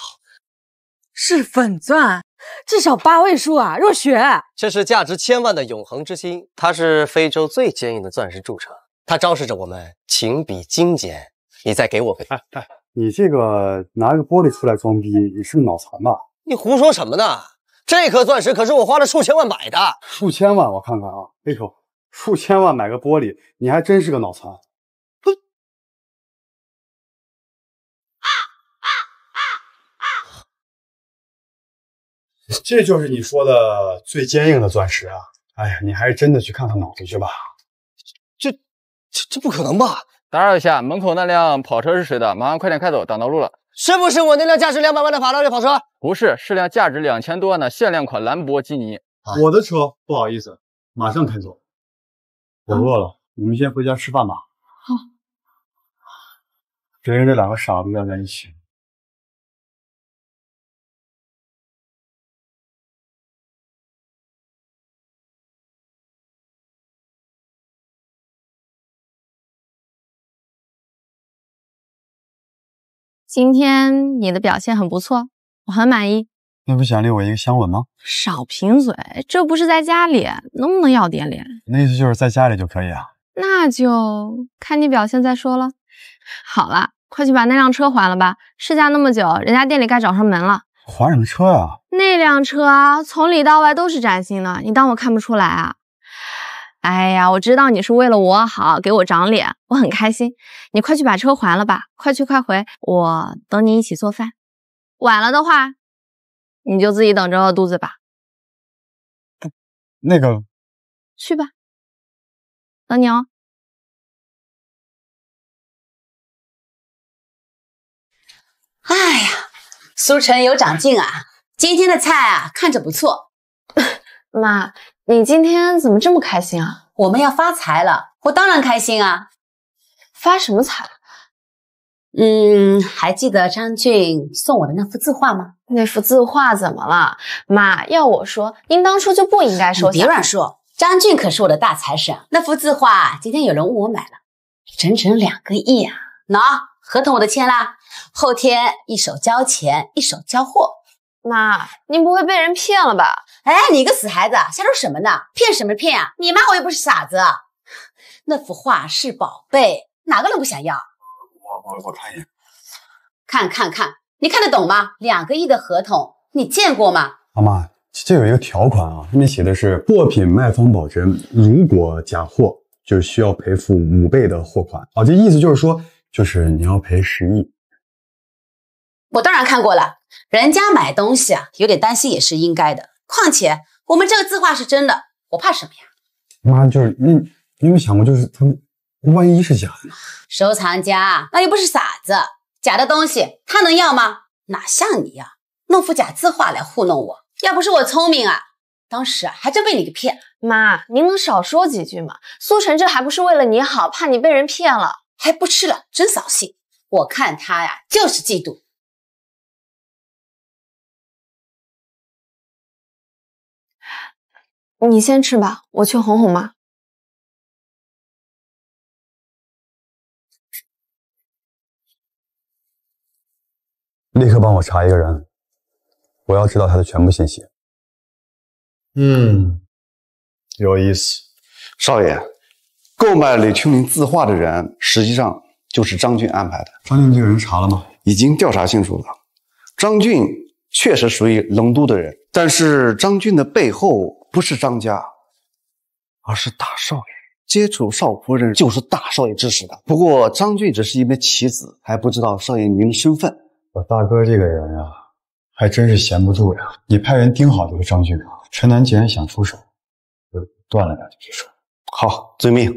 是粉钻，至少八位数啊！若雪，这是价值千万的永恒之心，它是非洲最坚硬的钻石铸成。他昭示着我们，情比金坚。你再给我个、哎，你这个拿个玻璃出来装逼，你是个脑残吧？你胡说什么呢？这颗钻石可是我花了数千万买的。数千万，我看看啊，哎呦，数千万买个玻璃，你还真是个脑残。这就是你说的最坚硬的钻石啊？哎呀，你还是真的去看看脑子去吧。这这不可能吧！打扰一下，门口那辆跑车是谁的？麻烦快点开走，挡道路了。是不是我那辆价值两百万的法拉利跑车？不是，是辆价值两千多万的限量款兰博基尼。我的车，不好意思，马上开走。我饿了，你们先回家吃饭吧。好。别跟这两个傻逼站在一起。今天你的表现很不错，我很满意。那不奖励我一个香吻吗？少贫嘴，这不是在家里，能不能要点脸？那意思就是在家里就可以啊？那就看你表现再说了。好了，快去把那辆车还了吧，试驾那么久，人家店里该找上门了。还什么车啊？那辆车啊，从里到外都是崭新的，你当我看不出来啊？哎呀，我知道你是为了我好，给我长脸，我很开心。你快去把车还了吧，快去快回，我等你一起做饭。晚了的话，你就自己等着饿肚子吧。那个，去吧，等你哦。哎呀，苏晨有长进啊，今天的菜啊看着不错，妈。你今天怎么这么开心啊？我们要发财了，我当然开心啊！发什么财？嗯，还记得张俊送我的那幅字画吗？那幅字画怎么了？妈，要我说，您当初就不应该说。别乱说，张俊可是我的大财神。那幅字画今天有人问我买了，整整两个亿啊！喏，合同我都签了，后天一手交钱，一手交货。妈，您不会被人骗了吧？哎，你个死孩子，瞎说什么呢？骗什么骗啊？你妈我又不是傻子。那幅画是宝贝，哪个人不想要？我我我看一眼，看看看，你看得懂吗？两个亿的合同，你见过吗？妈妈，这有一个条款啊，上面写的是货品卖方保真，如果假货，就需要赔付五倍的货款。哦，这意思就是说，就是你要赔十亿。我当然看过了，人家买东西啊，有点担心也是应该的。况且我们这个字画是真的，我怕什么呀？妈，就是你，你有想过，就是他万一是假的呢？收藏家那又不是傻子，假的东西他能要吗？哪像你呀，弄副假字画来糊弄我，要不是我聪明啊，当时还真被你给骗。妈，您能少说几句吗？苏晨这还不是为了你好，怕你被人骗了还不吃了，真扫兴。我看他呀，就是嫉妒。你先吃吧，我去哄哄妈。立刻帮我查一个人，我要知道他的全部信息。嗯，有意思。少爷，购买李秋林字画的人，实际上就是张俊安排的。张俊这个人查了吗？已经调查清楚了，张俊确实属于龙都的人，但是张俊的背后。不是张家，而是大少爷接触少夫人，就是大少爷指使的。不过张俊只是一枚棋子，还不知道少爷您的身份。我大哥这个人啊，还真是闲不住呀。你派人盯好这个张俊吧。陈楠既然想出手，断了两就事。好，遵命。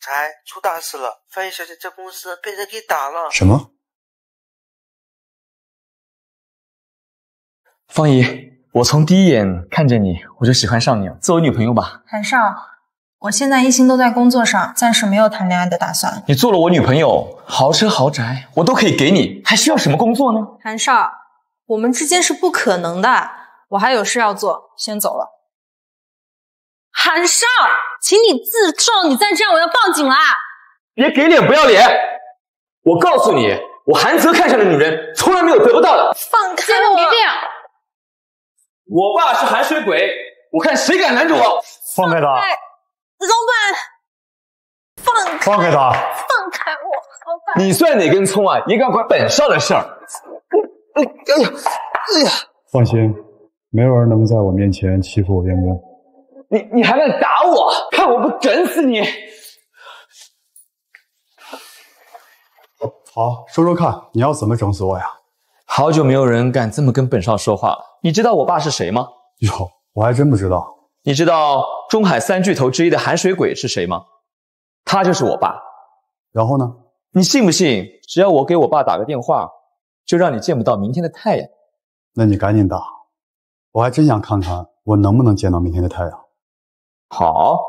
才出大事了，翻译小姐在公司被人给打了。什么？方姨。我从第一眼看见你，我就喜欢上你，了，做我女朋友吧，韩少。我现在一心都在工作上，暂时没有谈恋爱的打算。你做了我女朋友，豪车豪宅我都可以给你，还需要什么工作呢？韩少，我们之间是不可能的，我还有事要做，先走了。韩少，请你自重，你再这样我要报警了。别给脸不要脸，我告诉你，我韩泽看上的女人从来没有得不到的。放开我！我爸是海水鬼，我看谁敢拦着我！放开他！老板，放放开他！放开我，老板！你算哪根葱啊？也敢管本少的事儿？哎呀，哎呀！放心，没有人能在我面前欺负我员工。你你还敢打我？看我不整死你！好，说说看，你要怎么整死我呀？好久没有人敢这么跟本少说话，你知道我爸是谁吗？哟，我还真不知道。你知道中海三巨头之一的韩水鬼是谁吗？他就是我爸。然后呢？你信不信，只要我给我爸打个电话，就让你见不到明天的太阳？那你赶紧打，我还真想看看我能不能见到明天的太阳。好，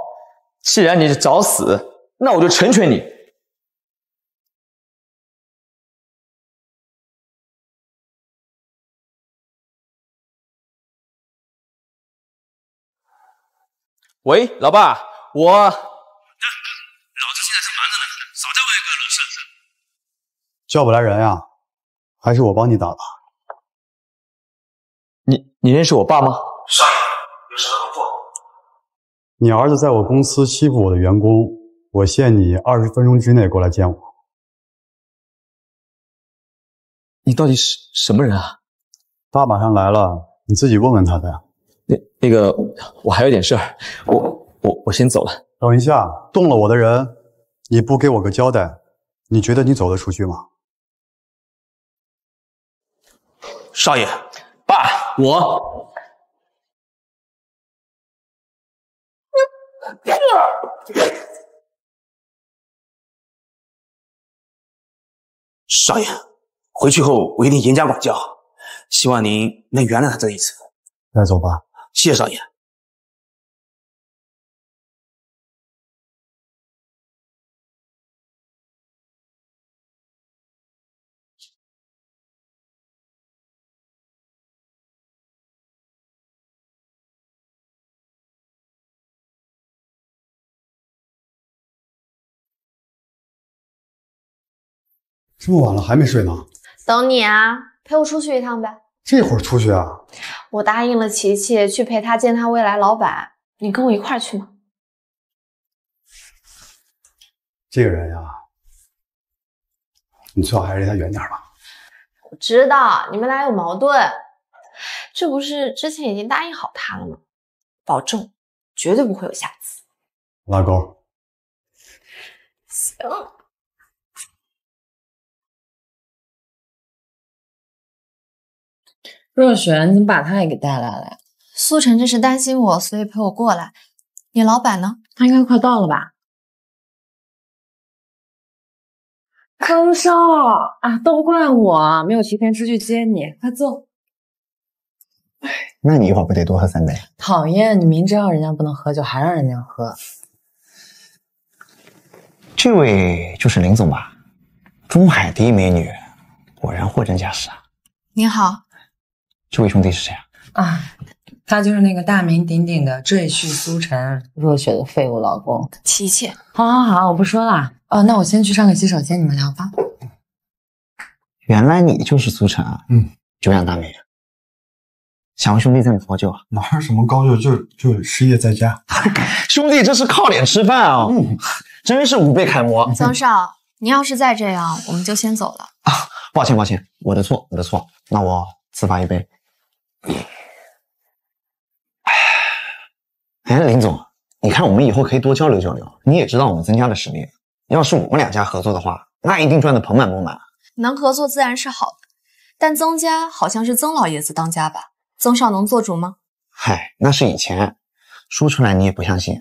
既然你是找死，那我就成全你。喂，老爸，我，老子现在正忙着呢，少叫我一个老叫不来人呀，还是我帮你打吧。你你认识我爸吗？少爷，有什么吩咐？你儿子在我公司欺负我的员工，我限你二十分钟之内过来见我。你到底是什么人啊？爸马上来了，你自己问问他的呀。那个，我还有点事儿，我我我先走了。等一下，动了我的人，你不给我个交代，你觉得你走得出去吗？少爷，爸，我。少爷，回去后我一定严加管教，希望您能原谅他这一次。带走吧。谢少爷，这么晚了还没睡呢？等你啊，陪我出去一趟呗。这会儿出去啊？我答应了琪琪去陪她见她未来老板，你跟我一块去吗？这个人呀，你最好还是离他远点吧。我知道你们俩有矛盾，这不是之前已经答应好他了吗？保重，绝对不会有下次。拉钩。行。若雪，你怎么把他也给带来了呀？苏晨这是担心我，所以陪我过来。你老板呢？他应该快到了吧？康少啊，都怪我没有提前出去接你，快坐。哎，那你一会儿不得多喝三杯？讨厌，你明知道人家不能喝酒，还让人家喝。这位就是林总吧？中海第一美女，果然货真价实啊！您好。这位兄弟是谁啊？啊，他就是那个大名鼎鼎的赘婿苏晨，若雪的废物老公琪琪。好，好，好，我不说了。哦，那我先去上个洗手间，你们聊吧。原来你就是苏晨啊！嗯，久仰大名。想问兄弟在哪高就，哪是什么高就，就就失业在家。兄弟，这是靠脸吃饭啊！嗯，真是吾辈楷模。曾少，您要是再这样，我们就先走了。啊，抱歉，抱歉，我的错，我的错。那我自罚一杯。哎，林总，你看我们以后可以多交流交流。你也知道我们曾家的实力，要是我们两家合作的话，那一定赚得盆满钵满。能合作自然是好的，但曾家好像是曾老爷子当家吧？曾少能做主吗？嗨，那是以前，说出来你也不相信。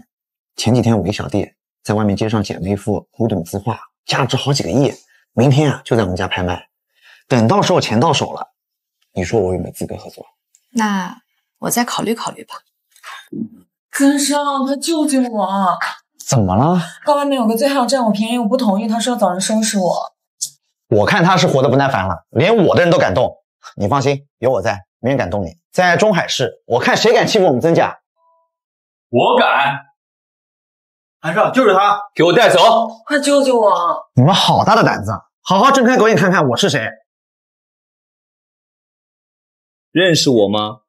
前几天我一小弟在外面街上捡了一幅古董字画，价值好几个亿，明天啊就在我们家拍卖。等到时候钱到手了，你说我有没有资格合作？那我再考虑考虑吧。尊上，快救救我！怎么了？到外面有个醉汉占我便宜，我不同意，他说要找人收拾我。我看他是活的不耐烦了，连我的人都敢动。你放心，有我在，没人敢动你。在中海市，我看谁敢欺负我们曾家。我敢。韩少，就是他，给我带走！快救救我！你们好大的胆子！好好睁开狗眼看看，我是谁？认识我吗？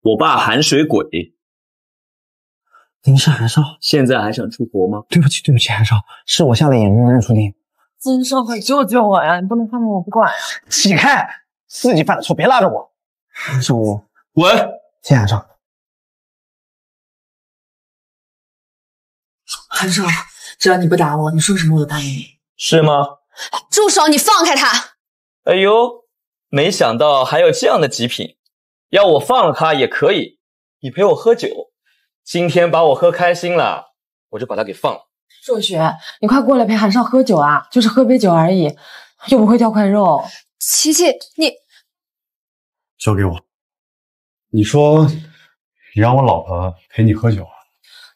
我爸韩水鬼。您是韩少，现在还想出国吗？对不起，对不起，韩少，是我瞎了眼有认出您。金少，快救救我呀！你不能放着我不管呀！起开！自己犯的错，别拉着我。韩少，滚！谢韩少，韩少，只要你不打我，你说什么我都答应你。是吗？住手！你放开他！哎呦！没想到还有这样的极品，要我放了他也可以。你陪我喝酒，今天把我喝开心了，我就把他给放了。若雪，你快过来陪韩少喝酒啊，就是喝杯酒而已，又不会掉块肉。琪琪，你交给我。你说，你让我老婆陪你喝酒啊？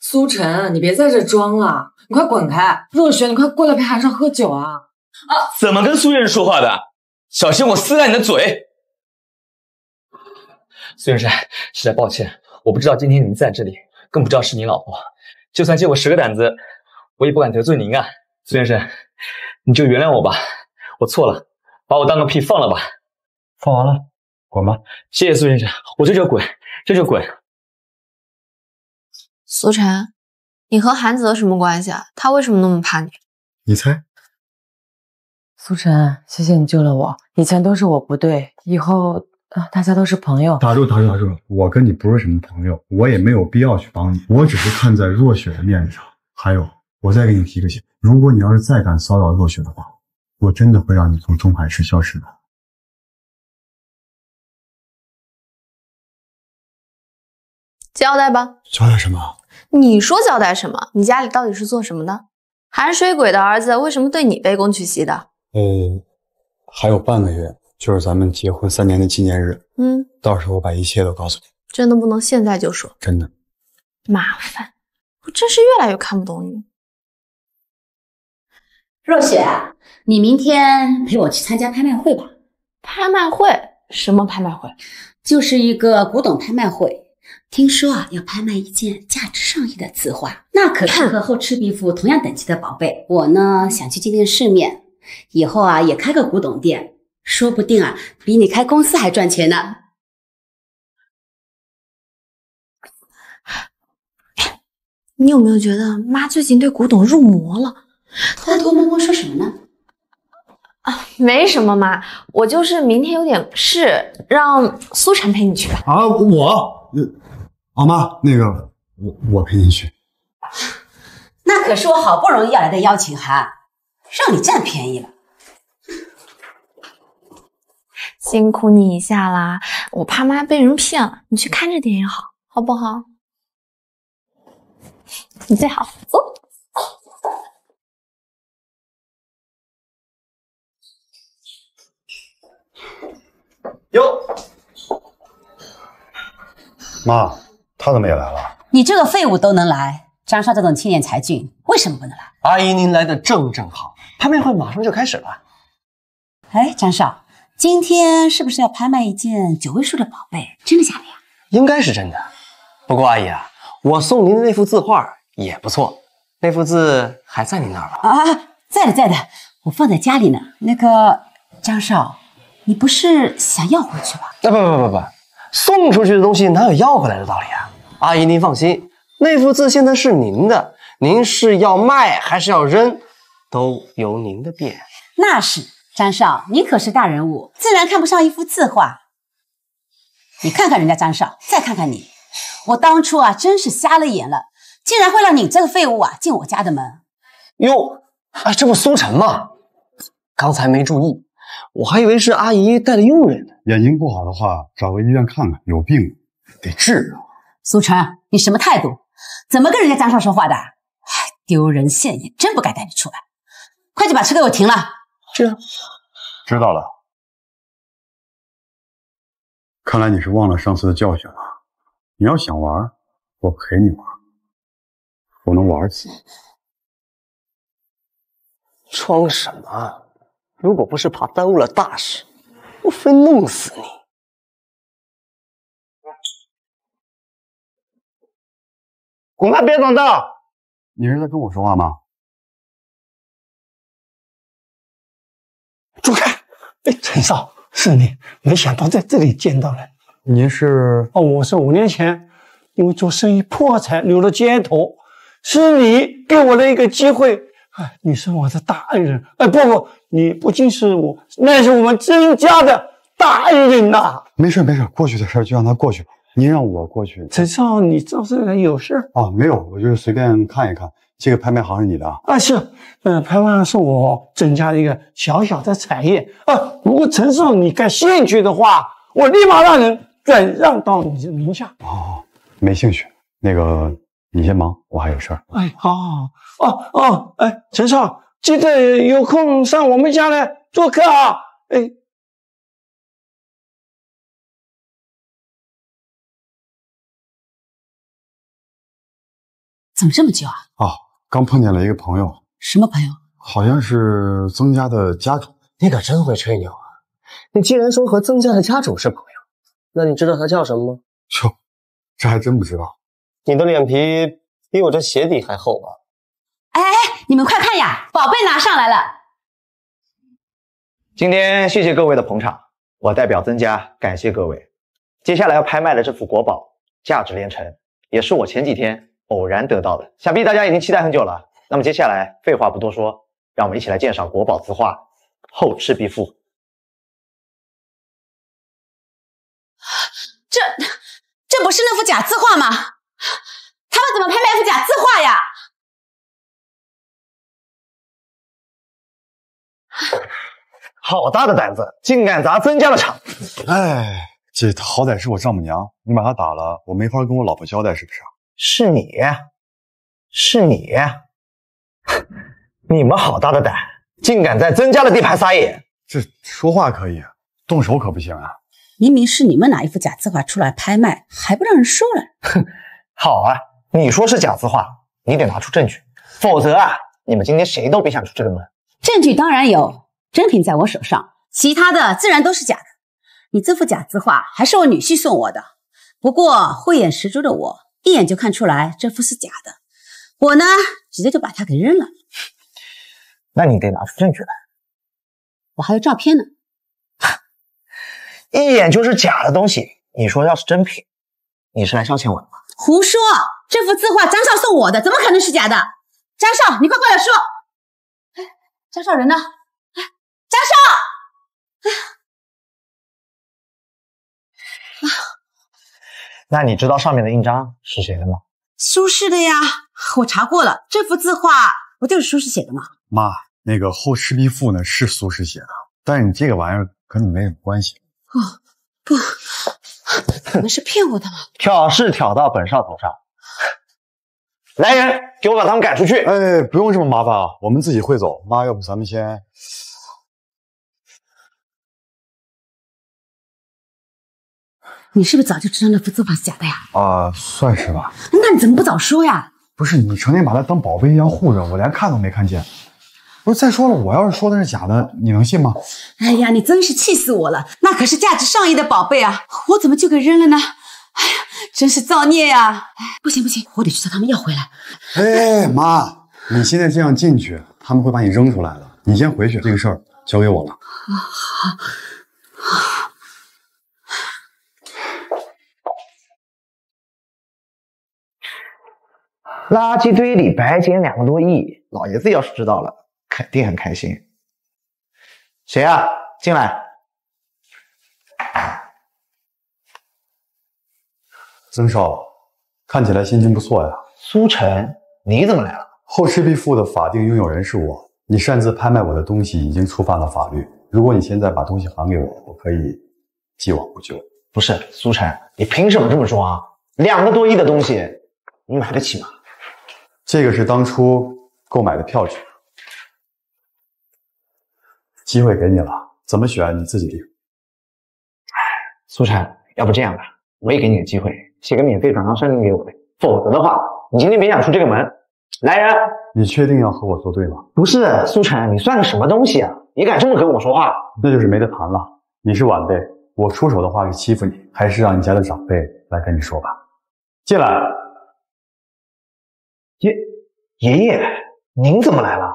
苏晨，你别在这装了，你快滚开！若雪，你快过来陪韩少喝酒啊！啊，怎么跟苏先生说话的？小心我撕烂你的嘴！苏先生，实在抱歉，我不知道今天您在这里，更不知道是你老婆。就算借我十个胆子，我也不敢得罪您啊！苏先生，你就原谅我吧，我错了，把我当个屁放了吧！放完了，滚吧！谢谢苏先生，我这就滚，这就滚。苏晨，你和韩泽什么关系啊？他为什么那么怕你？你猜。苏晨，谢谢你救了我。以前都是我不对，以后啊，大家都是朋友。打住，打住，打住！我跟你不是什么朋友，我也没有必要去帮你。我只是看在若雪的面子上。还有，我再给你提个醒，如果你要是再敢骚扰若雪的话，我真的会让你从中海市消失的。交代吧。交代什么？你说交代什么？你家里到底是做什么的？含水鬼的儿子为什么对你卑躬屈膝的？呃，还有半个月就是咱们结婚三年的纪念日。嗯，到时候我把一切都告诉你。真的不能现在就说。真的。麻烦，我真是越来越看不懂你。若雪，你明天陪我去参加拍卖会吧。拍卖会？什么拍卖会？就是一个古董拍卖会。听说啊，要拍卖一件价值上亿的字画。那可是和《后赤壁赋》同样等级的宝贝。我呢，想去见见世面。以后啊，也开个古董店，说不定啊，比你开公司还赚钱呢。你有没有觉得妈最近对古董入魔了？偷偷摸摸说什么呢？啊，没什么妈，我就是明天有点事，让苏晨陪你去吧。啊，我，啊妈，那个我我陪你去。那可是我好不容易要来的邀请函。让你占便宜了，辛苦你一下啦！我怕妈被人骗了，你去看着点，也好好不好？你最好走。哟，妈，他怎么也来了？你这个废物都能来，张少这种青年才俊为什么不能来？阿姨，您来的正正好。拍卖会马上就开始了，哎，张少，今天是不是要拍卖一件九位数的宝贝？真的假的呀？应该是真的，不过阿姨，啊，我送您的那幅字画也不错，那幅字还在您那儿吧？啊，在的，在的，我放在家里呢。那个张少，你不是想要回去吧？啊，不不不不不，送出去的东西哪有要回来的道理啊？阿姨您放心，那幅字现在是您的，您是要卖还是要扔？都由您的便。那是张少，您可是大人物，自然看不上一幅字画。你看看人家张少，再看看你，我当初啊，真是瞎了眼了，竟然会让你这个废物啊进我家的门。哟，哎，这不苏晨吗？刚才没注意，我还以为是阿姨带的佣人呢。眼睛不好的话，找个医院看看，有病得治啊。苏晨，你什么态度？怎么跟人家张少说话的？丢人现眼，真不该带你出来。快去把车给我停了。这，知道了。看来你是忘了上次的教训了。你要想玩，我陪你玩。我能玩死。装什么？如果不是怕耽误了大事，我非弄死你。滚开，别挡道！你是在跟我说话吗？朱开，哎，陈少是你，没想到在这里见到了。您是？哦，我是五年前，因为做生意破产，流落街头。是你给我了一个机会，哎，你是我的大恩人。哎，不不，你不仅是我，那是我们曾家的大恩人呐。没事没事，过去的事就让它过去吧。您让我过去。陈少，你找是有事？啊，没有，我就是随便看一看。这个拍卖行是你的啊？啊是，嗯，拍卖行是我增加的一个小小的产业啊。如果陈少你感兴趣的话，我立马让人转让到你的名下。哦，没兴趣。那个，你先忙，我还有事儿。哎，好好好。哦哦，哎，陈少，记得有空上我们家来做客啊。哎。怎么这么久啊？哦，刚碰见了一个朋友。什么朋友？好像是曾家的家主。你可真会吹牛啊！你竟然说和曾家的家主是朋友，那你知道他叫什么吗？哟，这还真不知道。你的脸皮比我这鞋底还厚啊！哎哎，你们快看呀，宝贝拿上来了。今天谢谢各位的捧场，我代表曾家感谢各位。接下来要拍卖的这幅国宝，价值连城，也是我前几天。偶然得到的，想必大家已经期待很久了。那么接下来，废话不多说，让我们一起来鉴赏国宝字画《后赤壁赋》。这这不是那幅假字画吗？他们怎么拍卖一幅假字画呀？好大的胆子，竟敢砸曾家的场！哎，这好歹是我丈母娘，你把她打了，我没法跟我老婆交代，是不是是你，是你，你们好大的胆，竟敢在曾家的地盘撒野！这说话可以，动手可不行啊！明明是你们拿一幅假字画出来拍卖，还不让人收了！哼，好啊，你说是假字画，你得拿出证据，否则啊，你们今天谁都别想出这个门。证据当然有，真品在我手上，其他的自然都是假的。你这幅假字画还是我女婿送我的，不过慧眼识珠的我。一眼就看出来这幅是假的，我呢直接就把它给扔了。那你得拿出证据来。我还有照片呢。一眼就是假的东西，你说要是真品，你是来消遣我吗？胡说，这幅字画张少送我的，怎么可能是假的？张少，你快过来说。哎，张少人呢？哎，张少。哎。那你知道上面的印章是谁的吗？苏轼的呀，我查过了，这幅字画不就是苏轼写的吗？妈，那个《后赤壁赋》呢是苏轼写的，但是你这个玩意儿跟你没什么关系。哦，不，你们是骗我的吗？挑事挑到本少头上，来人，给我把他们赶出去。哎，不用这么麻烦啊，我们自己会走。妈，要不咱们先。你是不是早就知道那幅字画是假的呀？啊，算是吧。那你怎么不早说呀？不是，你成天把它当宝贝一样护着，我连看都没看见。不是，再说了，我要是说的是假的，你能信吗？哎呀，你真是气死我了！那可是价值上亿的宝贝啊，我怎么就给扔了呢？哎呀，真是造孽呀！不行不行，我得去找他们要回来。哎，妈，你现在这样进去，他们会把你扔出来的。你先回去，这个事儿交给我了。好。垃圾堆里白捡两个多亿，老爷子要是知道了，肯定很开心。谁啊？进来。曾少，看起来心情不错呀。苏晨，你怎么来了？后赤壁赋的法定拥有人是我，你擅自拍卖我的东西，已经触犯了法律。如果你现在把东西还给我，我可以既往不咎。不是，苏晨，你凭什么这么说啊？两个多亿的东西，你买得起吗？这个是当初购买的票据，机会给你了，怎么选你自己定。苏晨，要不这样吧，我也给你个机会，写个免费转让声明给我呗，否则的话，你今天别想出这个门。来人！你确定要和我作对吗？不是，苏晨，你算个什么东西啊？你敢这么跟我说话？那就是没得谈了。你是晚辈，我出手的话是欺负你，还是让你家的长辈来跟你说吧。进来。爷爷，爷，您怎么来了？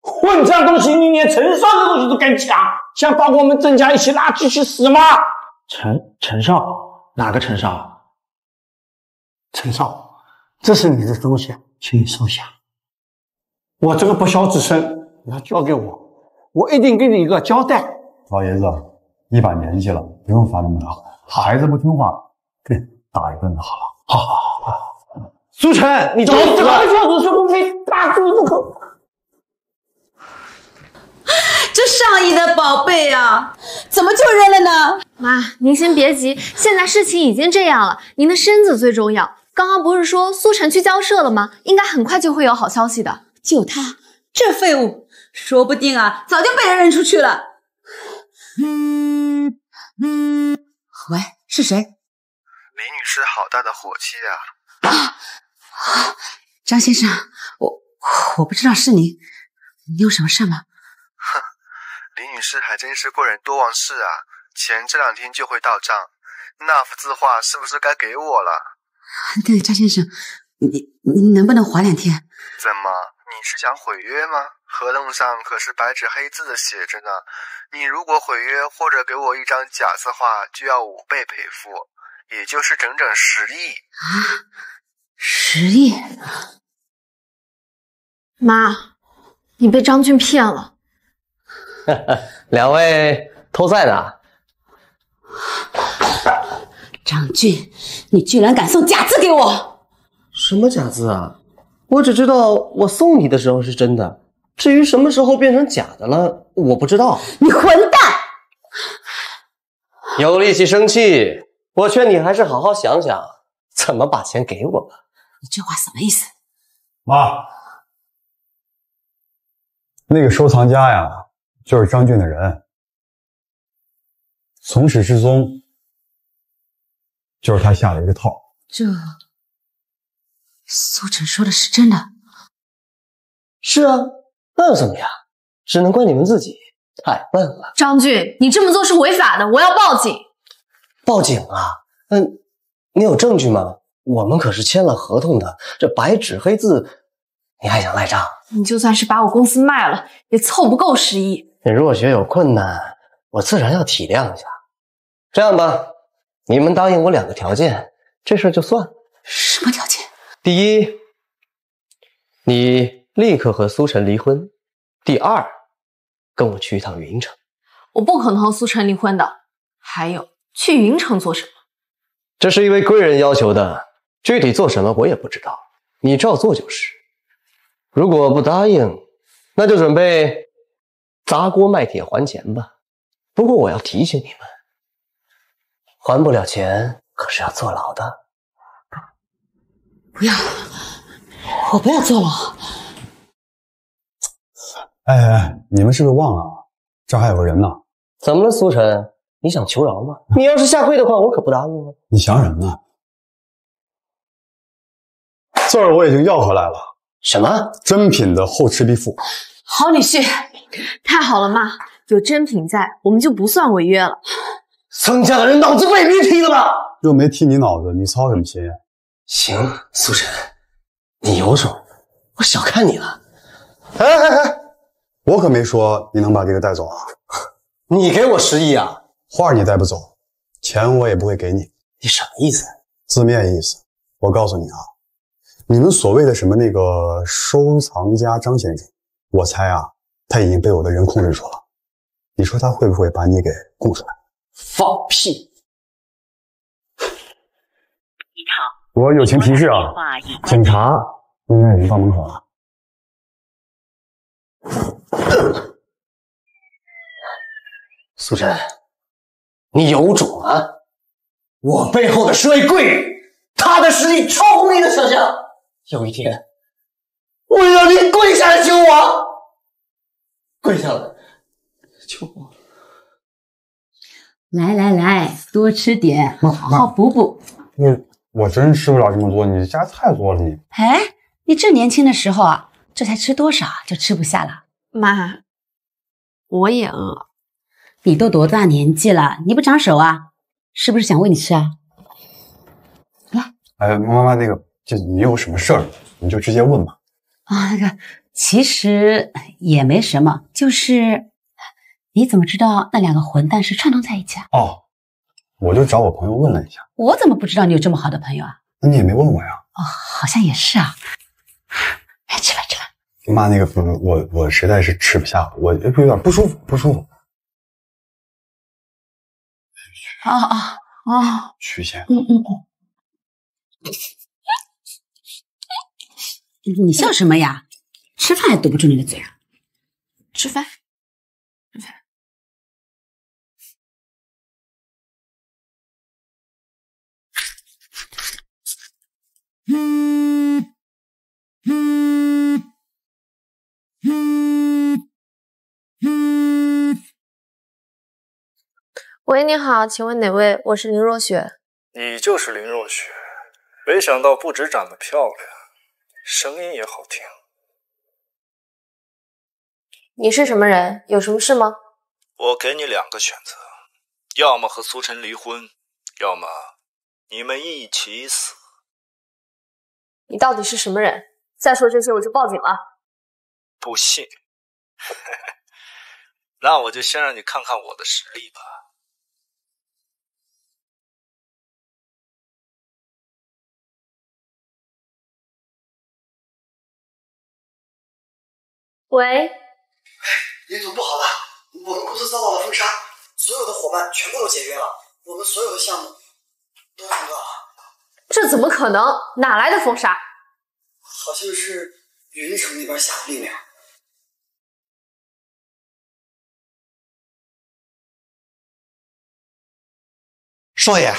混账东西，你连陈少的东西都敢抢，想把我们郑家一起拉进去死吗？陈陈少，哪个陈少？陈少，这是你的东西，请你收下。我这个不肖孙，你要交给我，我一定给你一个交代。老爷子，一把年纪了，不用发那么大火。孩子不听话，给打一顿好了。好好。苏晨，你怎么了？大柱子，这上亿的宝贝啊，怎么就扔了呢？妈，您先别急，现在事情已经这样了，您的身子最重要。刚刚不是说苏晨去交涉了吗？应该很快就会有好消息的。就他这废物，说不定啊，早就被人扔出去了。嗯嗯，喂，是谁？李女士，好大的火气呀！张先生，我我不知道是你，你有什么事吗？哼，李女士还真是过人多忘事啊，钱这两天就会到账，那幅字画是不是该给我了？对，张先生，你你能不能缓两天？怎么，你是想毁约吗？合同上可是白纸黑字的写着呢，你如果毁约或者给我一张假字画，就要五倍赔付，也就是整整十亿。十亿了。妈，你被张俊骗了。两位都在呢。张俊，你居然敢送假字给我！什么假字啊？我只知道我送你的时候是真的，至于什么时候变成假的了，我不知道。你混蛋！有力气生气，我劝你还是好好想想怎么把钱给我吧。你这话什么意思，妈？那个收藏家呀，就是张俊的人，从始至终就是他下了一个套。这苏晨说的是真的？是啊，那又怎么样？只能怪你们自己太笨了。张俊，你这么做是违法的，我要报警！报警啊？那你有证据吗？我们可是签了合同的，这白纸黑字，你还想赖账？你就算是把我公司卖了，也凑不够十亿。你若雪有困难，我自然要体谅一下。这样吧，你们答应我两个条件，这事就算了。什么条件？第一，你立刻和苏晨离婚；第二，跟我去一趟云城。我不可能和苏晨离婚的。还有，去云城做什么？这是一位贵人要求的。具体做什么我也不知道，你照做就是。如果不答应，那就准备砸锅卖铁还钱吧。不过我要提醒你们，还不了钱可是要坐牢的。不要，我不要坐牢。哎哎，你们是不是忘了，这还有个人呢？怎么了，苏晨？你想求饶吗？你要是下跪的话，我可不答应了。你想什么呢？字我已经要回来了。什么？真品的《后赤壁赋》。好女婿，太好了，妈，有真品在，我们就不算违约了。曾家的人脑子被驴踢了吧？又没踢你脑子，你操什么心？行，苏晨，你有种，我小看你了。哎哎哎，我可没说你能把这个带走啊！你给我十亿啊！画你带不走，钱我也不会给你。你什么意思？字面意思。我告诉你啊。你们所谓的什么那个收藏家张先生，我猜啊，他已经被我的人控制住了。你说他会不会把你给雇出来？放屁！你好，我友情提示啊，警察应该已经到门口了。苏晨，你有种啊！我背后的是位贵人，他的实力超乎你的想象。有一天，我要你跪下来求我，跪下来求我。来来来，多吃点，好好补补。我我真吃不了这么多，你家菜多了你。哎，你这年轻的时候，啊，这才吃多少就吃不下了。妈，我也饿。你都多大年纪了，你不长手啊？是不是想喂你吃啊？来。哎，妈妈那个。就你有什么事儿，你就直接问吧。啊，那个，其实也没什么，就是你怎么知道那两个混蛋是串通在一起啊？哦，我就找我朋友问了一下。我怎么不知道你有这么好的朋友啊？那你也没问我呀？哦，好像也是啊。来吃吧，吃吧。妈，那个，我我实在是吃不下，我有点不舒服，不舒服。啊啊啊！曲线。嗯嗯嗯。你笑什么呀？吃饭还堵不住你的嘴啊！吃饭，吃饭。喂，你好，请问哪位？我是林若雪。你就是林若雪，没想到不止长得漂亮。声音也好听。你是什么人？有什么事吗？我给你两个选择：要么和苏晨离婚，要么你们一起死。你到底是什么人？再说这些，我就报警了。不信？那我就先让你看看我的实力吧。喂，林总，不好了，我们公司遭到了封杀，所有的伙伴全部都解约了，我们所有的项目都停了。这怎么可能？哪来的封杀？好像是云城那边下的命令。少爷，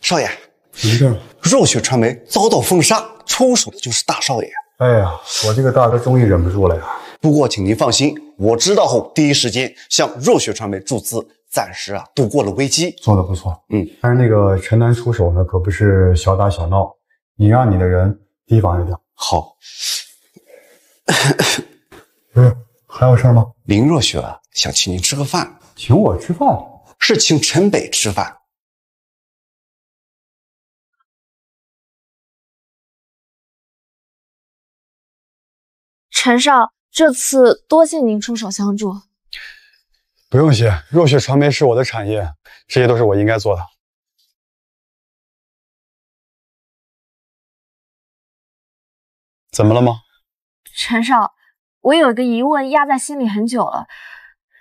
少爷，林正，若雪传媒遭到封杀，出手的就是大少爷。哎呀，我这个大哥终于忍不住了呀！不过，请您放心，我知道后第一时间向若雪传媒注资，暂时啊度过了危机，做的不错。嗯，但是那个陈南出手呢，可不是小打小闹，你让你的人提防着点。好。不 是，还有事吗？林若雪想请您吃个饭，请我吃饭，是请陈北吃饭。陈少，这次多谢您出手相助。不用谢，若雪传媒是我的产业，这些都是我应该做的。怎么了吗？陈少，我有一个疑问压在心里很久了，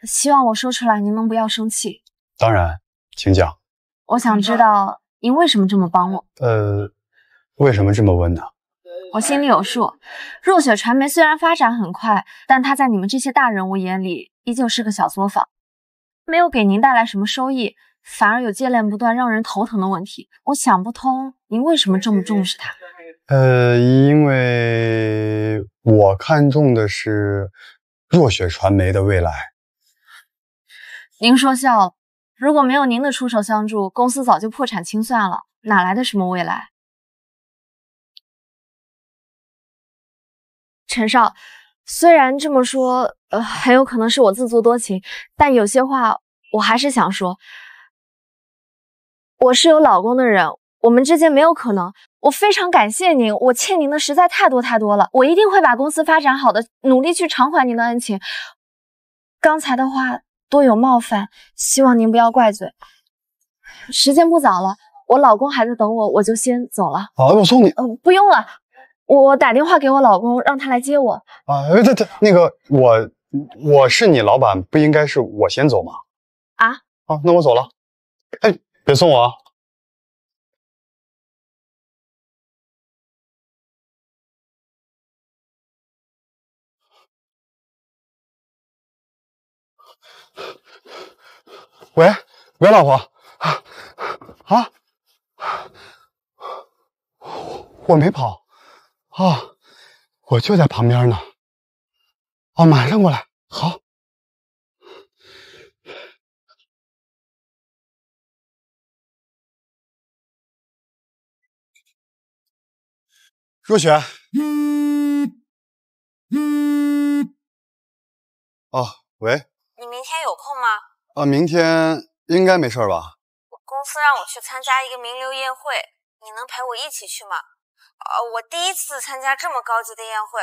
希望我说出来，您能不要生气。当然，请讲。我想知道您为什么这么帮我。呃，为什么这么问呢？我心里有数。若雪传媒虽然发展很快，但它在你们这些大人物眼里依旧是个小作坊，没有给您带来什么收益，反而有接连不断让人头疼的问题。我想不通您为什么这么重视它。呃，因为我看中的是若雪传媒的未来。您说笑了，如果没有您的出手相助，公司早就破产清算了，哪来的什么未来？陈少，虽然这么说，呃，很有可能是我自作多情，但有些话我还是想说。我是有老公的人，我们之间没有可能。我非常感谢您，我欠您的实在太多太多了。我一定会把公司发展好的，努力去偿还您的恩情。刚才的话多有冒犯，希望您不要怪罪。时间不早了，我老公还在等我，我就先走了。好，我送你。嗯，不用了。我打电话给我老公，让他来接我。啊，对对，那个我我是你老板，不应该是我先走吗？啊啊，那我走了。哎，别送我啊！喂，喂，老婆啊啊，我没跑。哦，我就在旁边呢。哦，马上过来。好，若雪。哦，喂。你明天有空吗？啊，明天应该没事吧？公司让我去参加一个名流宴会，你能陪我一起去吗？啊，我第一次参加这么高级的宴会，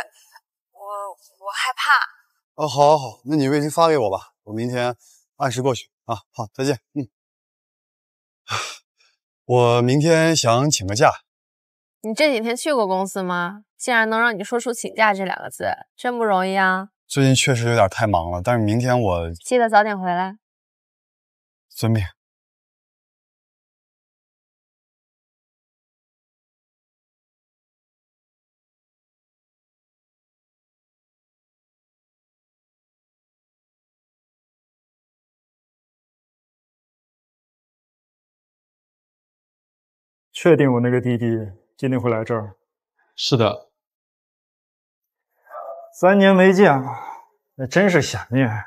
我我害怕。哦，好，好，好，那你微信发给我吧，我明天按时过去啊。好，再见。嗯，我明天想请个假。你这几天去过公司吗？竟然能让你说出请假这两个字，真不容易啊。最近确实有点太忙了，但是明天我记得早点回来。遵命。确定我那个弟弟今天会来这儿？是的，三年没见，那真是想念啊！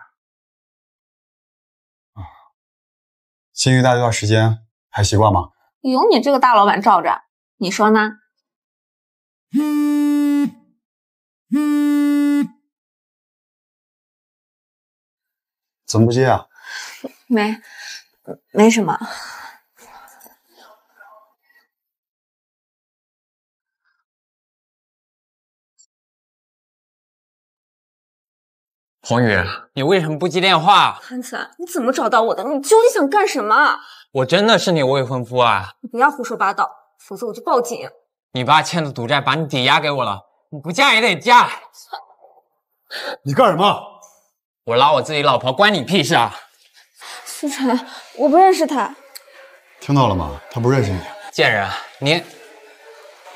新遇待一段时间还习惯吗？有你这个大老板罩着，你说呢？怎么不接啊？没，没什么。黄宇，你为什么不接电话？韩子，你怎么找到我的？你究竟想干什么？我真的是你未婚夫啊！你不要胡说八道，否则我就报警。你爸欠的赌债把你抵押给我了，你不嫁也得嫁。你干什么？我拉我自己老婆，关你屁事啊！苏晨，我不认识他。听到了吗？他不认识你，贱人，你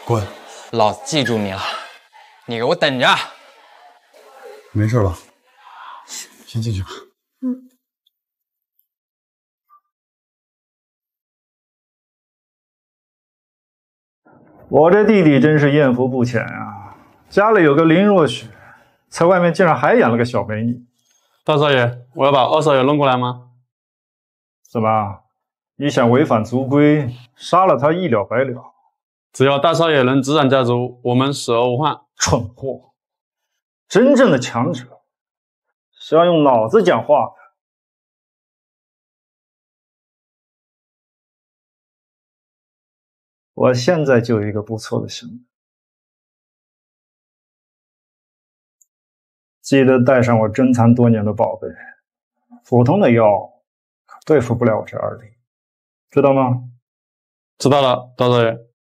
滚！老子记住你了，你给我等着。没事吧？先进去吧。嗯。我这弟弟真是艳福不浅啊，家里有个林若雪，在外面竟然还养了个小美女。大少爷，我要把二少爷弄过来吗？怎么，你想违反族规，杀了他一了百了？只要大少爷能执掌家族，我们死而无憾。蠢货，真正的强者。是要用脑子讲话的。我现在就有一个不错的想法。记得带上我珍藏多年的宝贝。普通的药可对付不了我这二弟，知道吗？知道了，大少爷。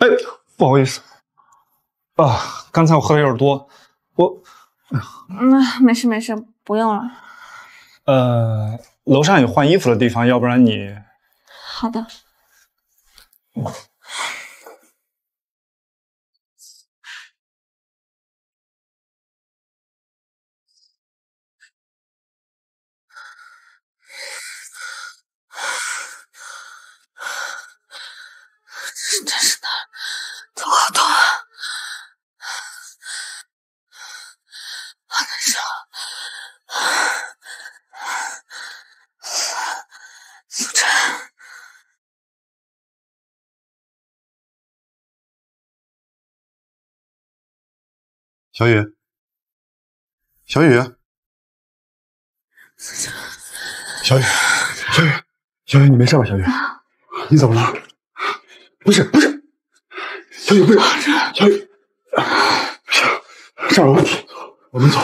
哎，不好意思，啊，刚才我喝的有点多，我，哎呀，嗯，没事没事，不用了。呃，楼上有换衣服的地方，要不然你，好的。苏晨，小雨，小雨，小雨，小雨，小雨，你没事吧？小雨，你怎么了？不是，不是，小雨，不是，小雨，不行，儿有问题，我们走。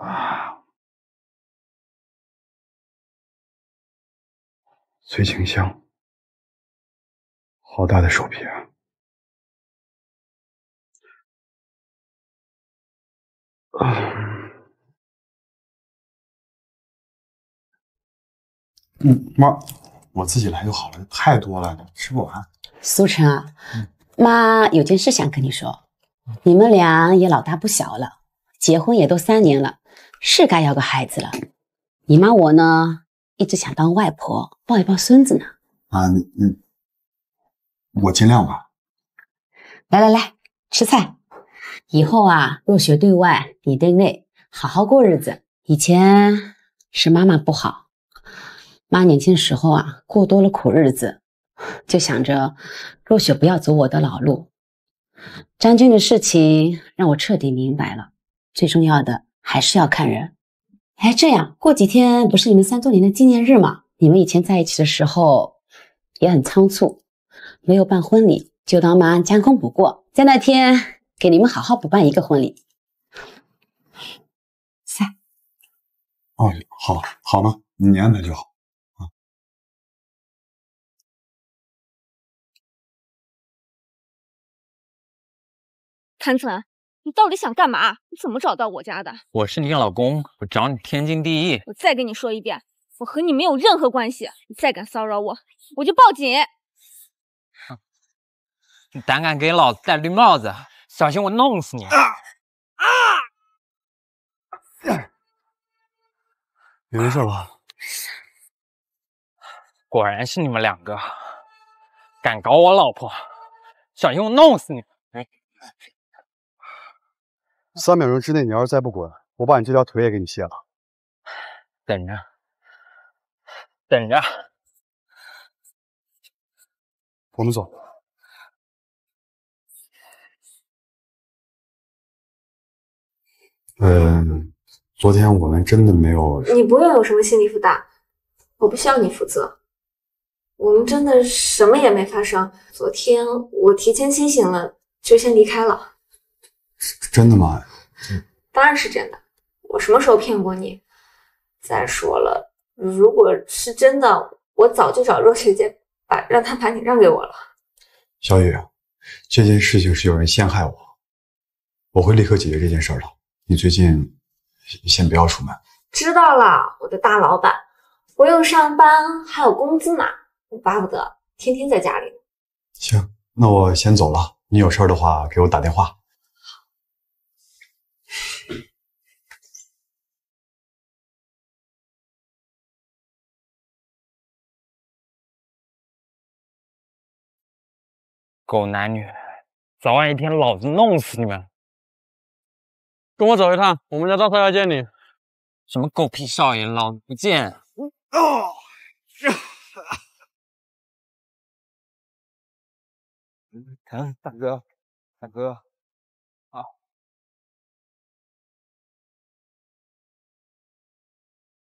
啊，崔清香，好大的手皮啊！啊，嗯，妈，我自己来就好了，太多了，吃不完。苏晨啊，妈有件事想跟你说，你们俩也老大不小了。结婚也都三年了，是该要个孩子了。你妈我呢，一直想当外婆，抱一抱孙子呢。啊，你你，我尽量吧。来来来，吃菜。以后啊，若雪对外，你对内，好好过日子。以前是妈妈不好，妈年轻时候啊，过多了苦日子，就想着若雪不要走我的老路。张军的事情让我彻底明白了。最重要的还是要看人。哎，这样过几天不是你们三周年的纪念日吗？你们以前在一起的时候也很仓促，没有办婚礼，就当妈将功补过，在那天给你们好好补办一个婚礼。三。哦，好，好吗？你安排就好啊。谭子来。你到底想干嘛？你怎么找到我家的？我是你老公，我找你天经地义。我再跟你说一遍，我和你没有任何关系。你再敢骚扰我，我就报警。哼，你胆敢给老子戴绿帽子，小心我弄死你！啊！你没事吧？果然是你们两个，敢搞我老婆，小心我弄死你！哎，三秒钟之内，你要是再不滚，我把你这条腿也给你卸了。等着，等着，我们走。嗯，昨天我们真的没有。你不用有什么心理负担，我不需要你负责。我们真的什么也没发生。昨天我提前清醒了，就先离开了。真的吗？当然是真的，我什么时候骗过你？再说了，如果是真的，我早就找若雪姐把让她把你让给我了。小雨，这件事情是有人陷害我，我会立刻解决这件事的。你最近先不要出门。知道了，我的大老板，我用上班，还有工资呢，我巴不得天天在家里。行，那我先走了，你有事的话给我打电话。狗男女，早晚一天，老子弄死你们！跟我走一趟，我们家大少要见你。什么狗屁少爷，老子不见！疼，大哥，大哥，好。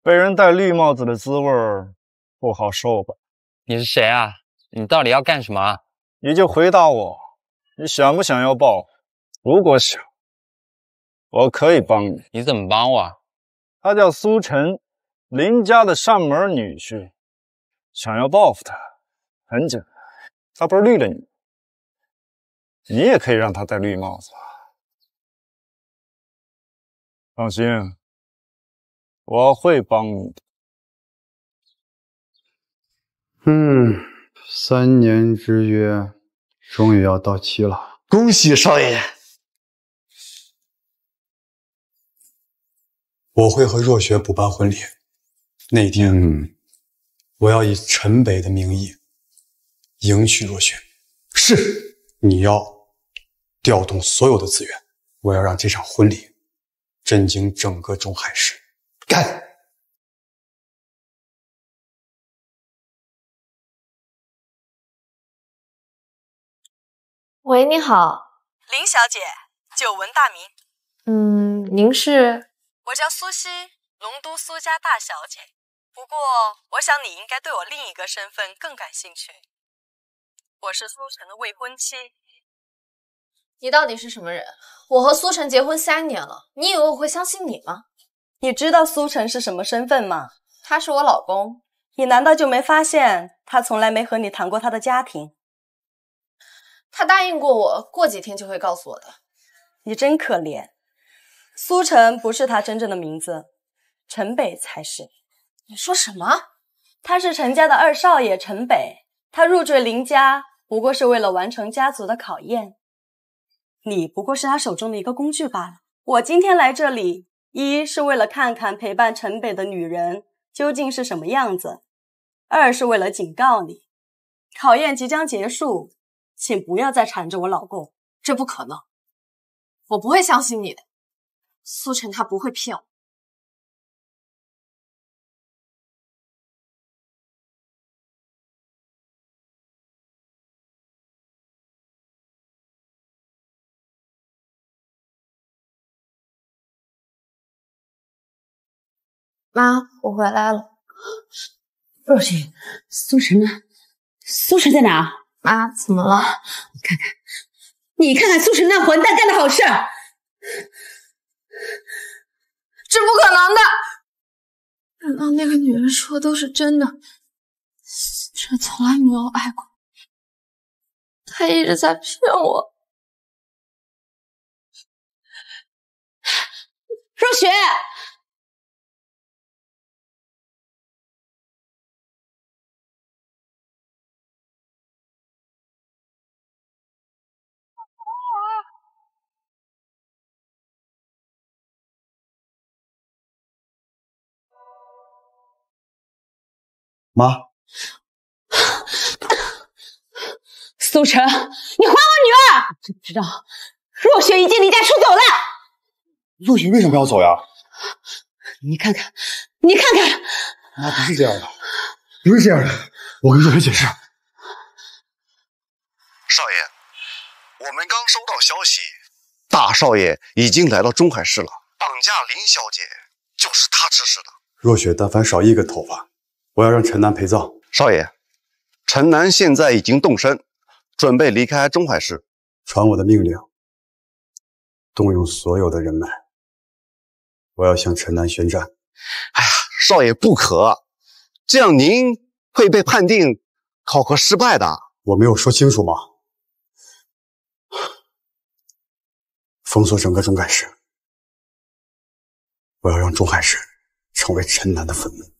被人戴绿帽子的滋味儿不好受吧？你是谁啊？你到底要干什么？你就回答我，你想不想要报复？如果想，我可以帮你。你怎么帮我？他叫苏晨，林家的上门女婿。想要报复他，很简单，他不是绿了你，你也可以让他戴绿帽子。放心，我会帮你的。嗯。三年之约，终于要到期了。恭喜少爷，我会和若雪补办婚礼。那天，我要以陈北的名义迎娶若雪。是，你要调动所有的资源，我要让这场婚礼震惊整个中海市。干！喂，你好，林小姐，久闻大名。嗯，您是？我叫苏西，龙都苏家大小姐。不过，我想你应该对我另一个身份更感兴趣。我是苏晨的未婚妻。你到底是什么人？我和苏晨结婚三年了，你以为我会相信你吗？你知道苏晨是什么身份吗？他是我老公。你难道就没发现他从来没和你谈过他的家庭？他答应过我，过几天就会告诉我的。你真可怜，苏晨不是他真正的名字，陈北才是。你说什么？他是陈家的二少爷，陈北。他入赘林家，不过是为了完成家族的考验。你不过是他手中的一个工具罢了。我今天来这里，一是为了看看陪伴陈北的女人究竟是什么样子，二是为了警告你，考验即将结束。请不要再缠着我老公，这不可能，我不会相信你的。苏晨他不会骗我。妈，我回来了。若曦，苏晨呢？苏晨在哪？妈，怎么了？你看看，你看看苏晨那混蛋干的好事，这不可能的！难道那个女人说的都是真的？苏晨从来没有爱过他一直在骗我，若雪。妈，苏晨，你还我女儿！知不知道，若雪已经离家出走了？若雪为什么要走呀？你看看，你看看，妈不是这样的，不是这样的，我跟若雪解释。少爷，我们刚收到消息，大少爷已经来到中海市了。绑架林小姐就是他指使的。若雪，但凡少一根头发。我要让陈南陪葬，少爷，陈南现在已经动身，准备离开中海市。传我的命令，动用所有的人脉，我要向陈南宣战。哎呀，少爷不可，这样您会被判定考核失败的。我没有说清楚吗？封锁整个中海市，我要让中海市成为陈南的坟墓。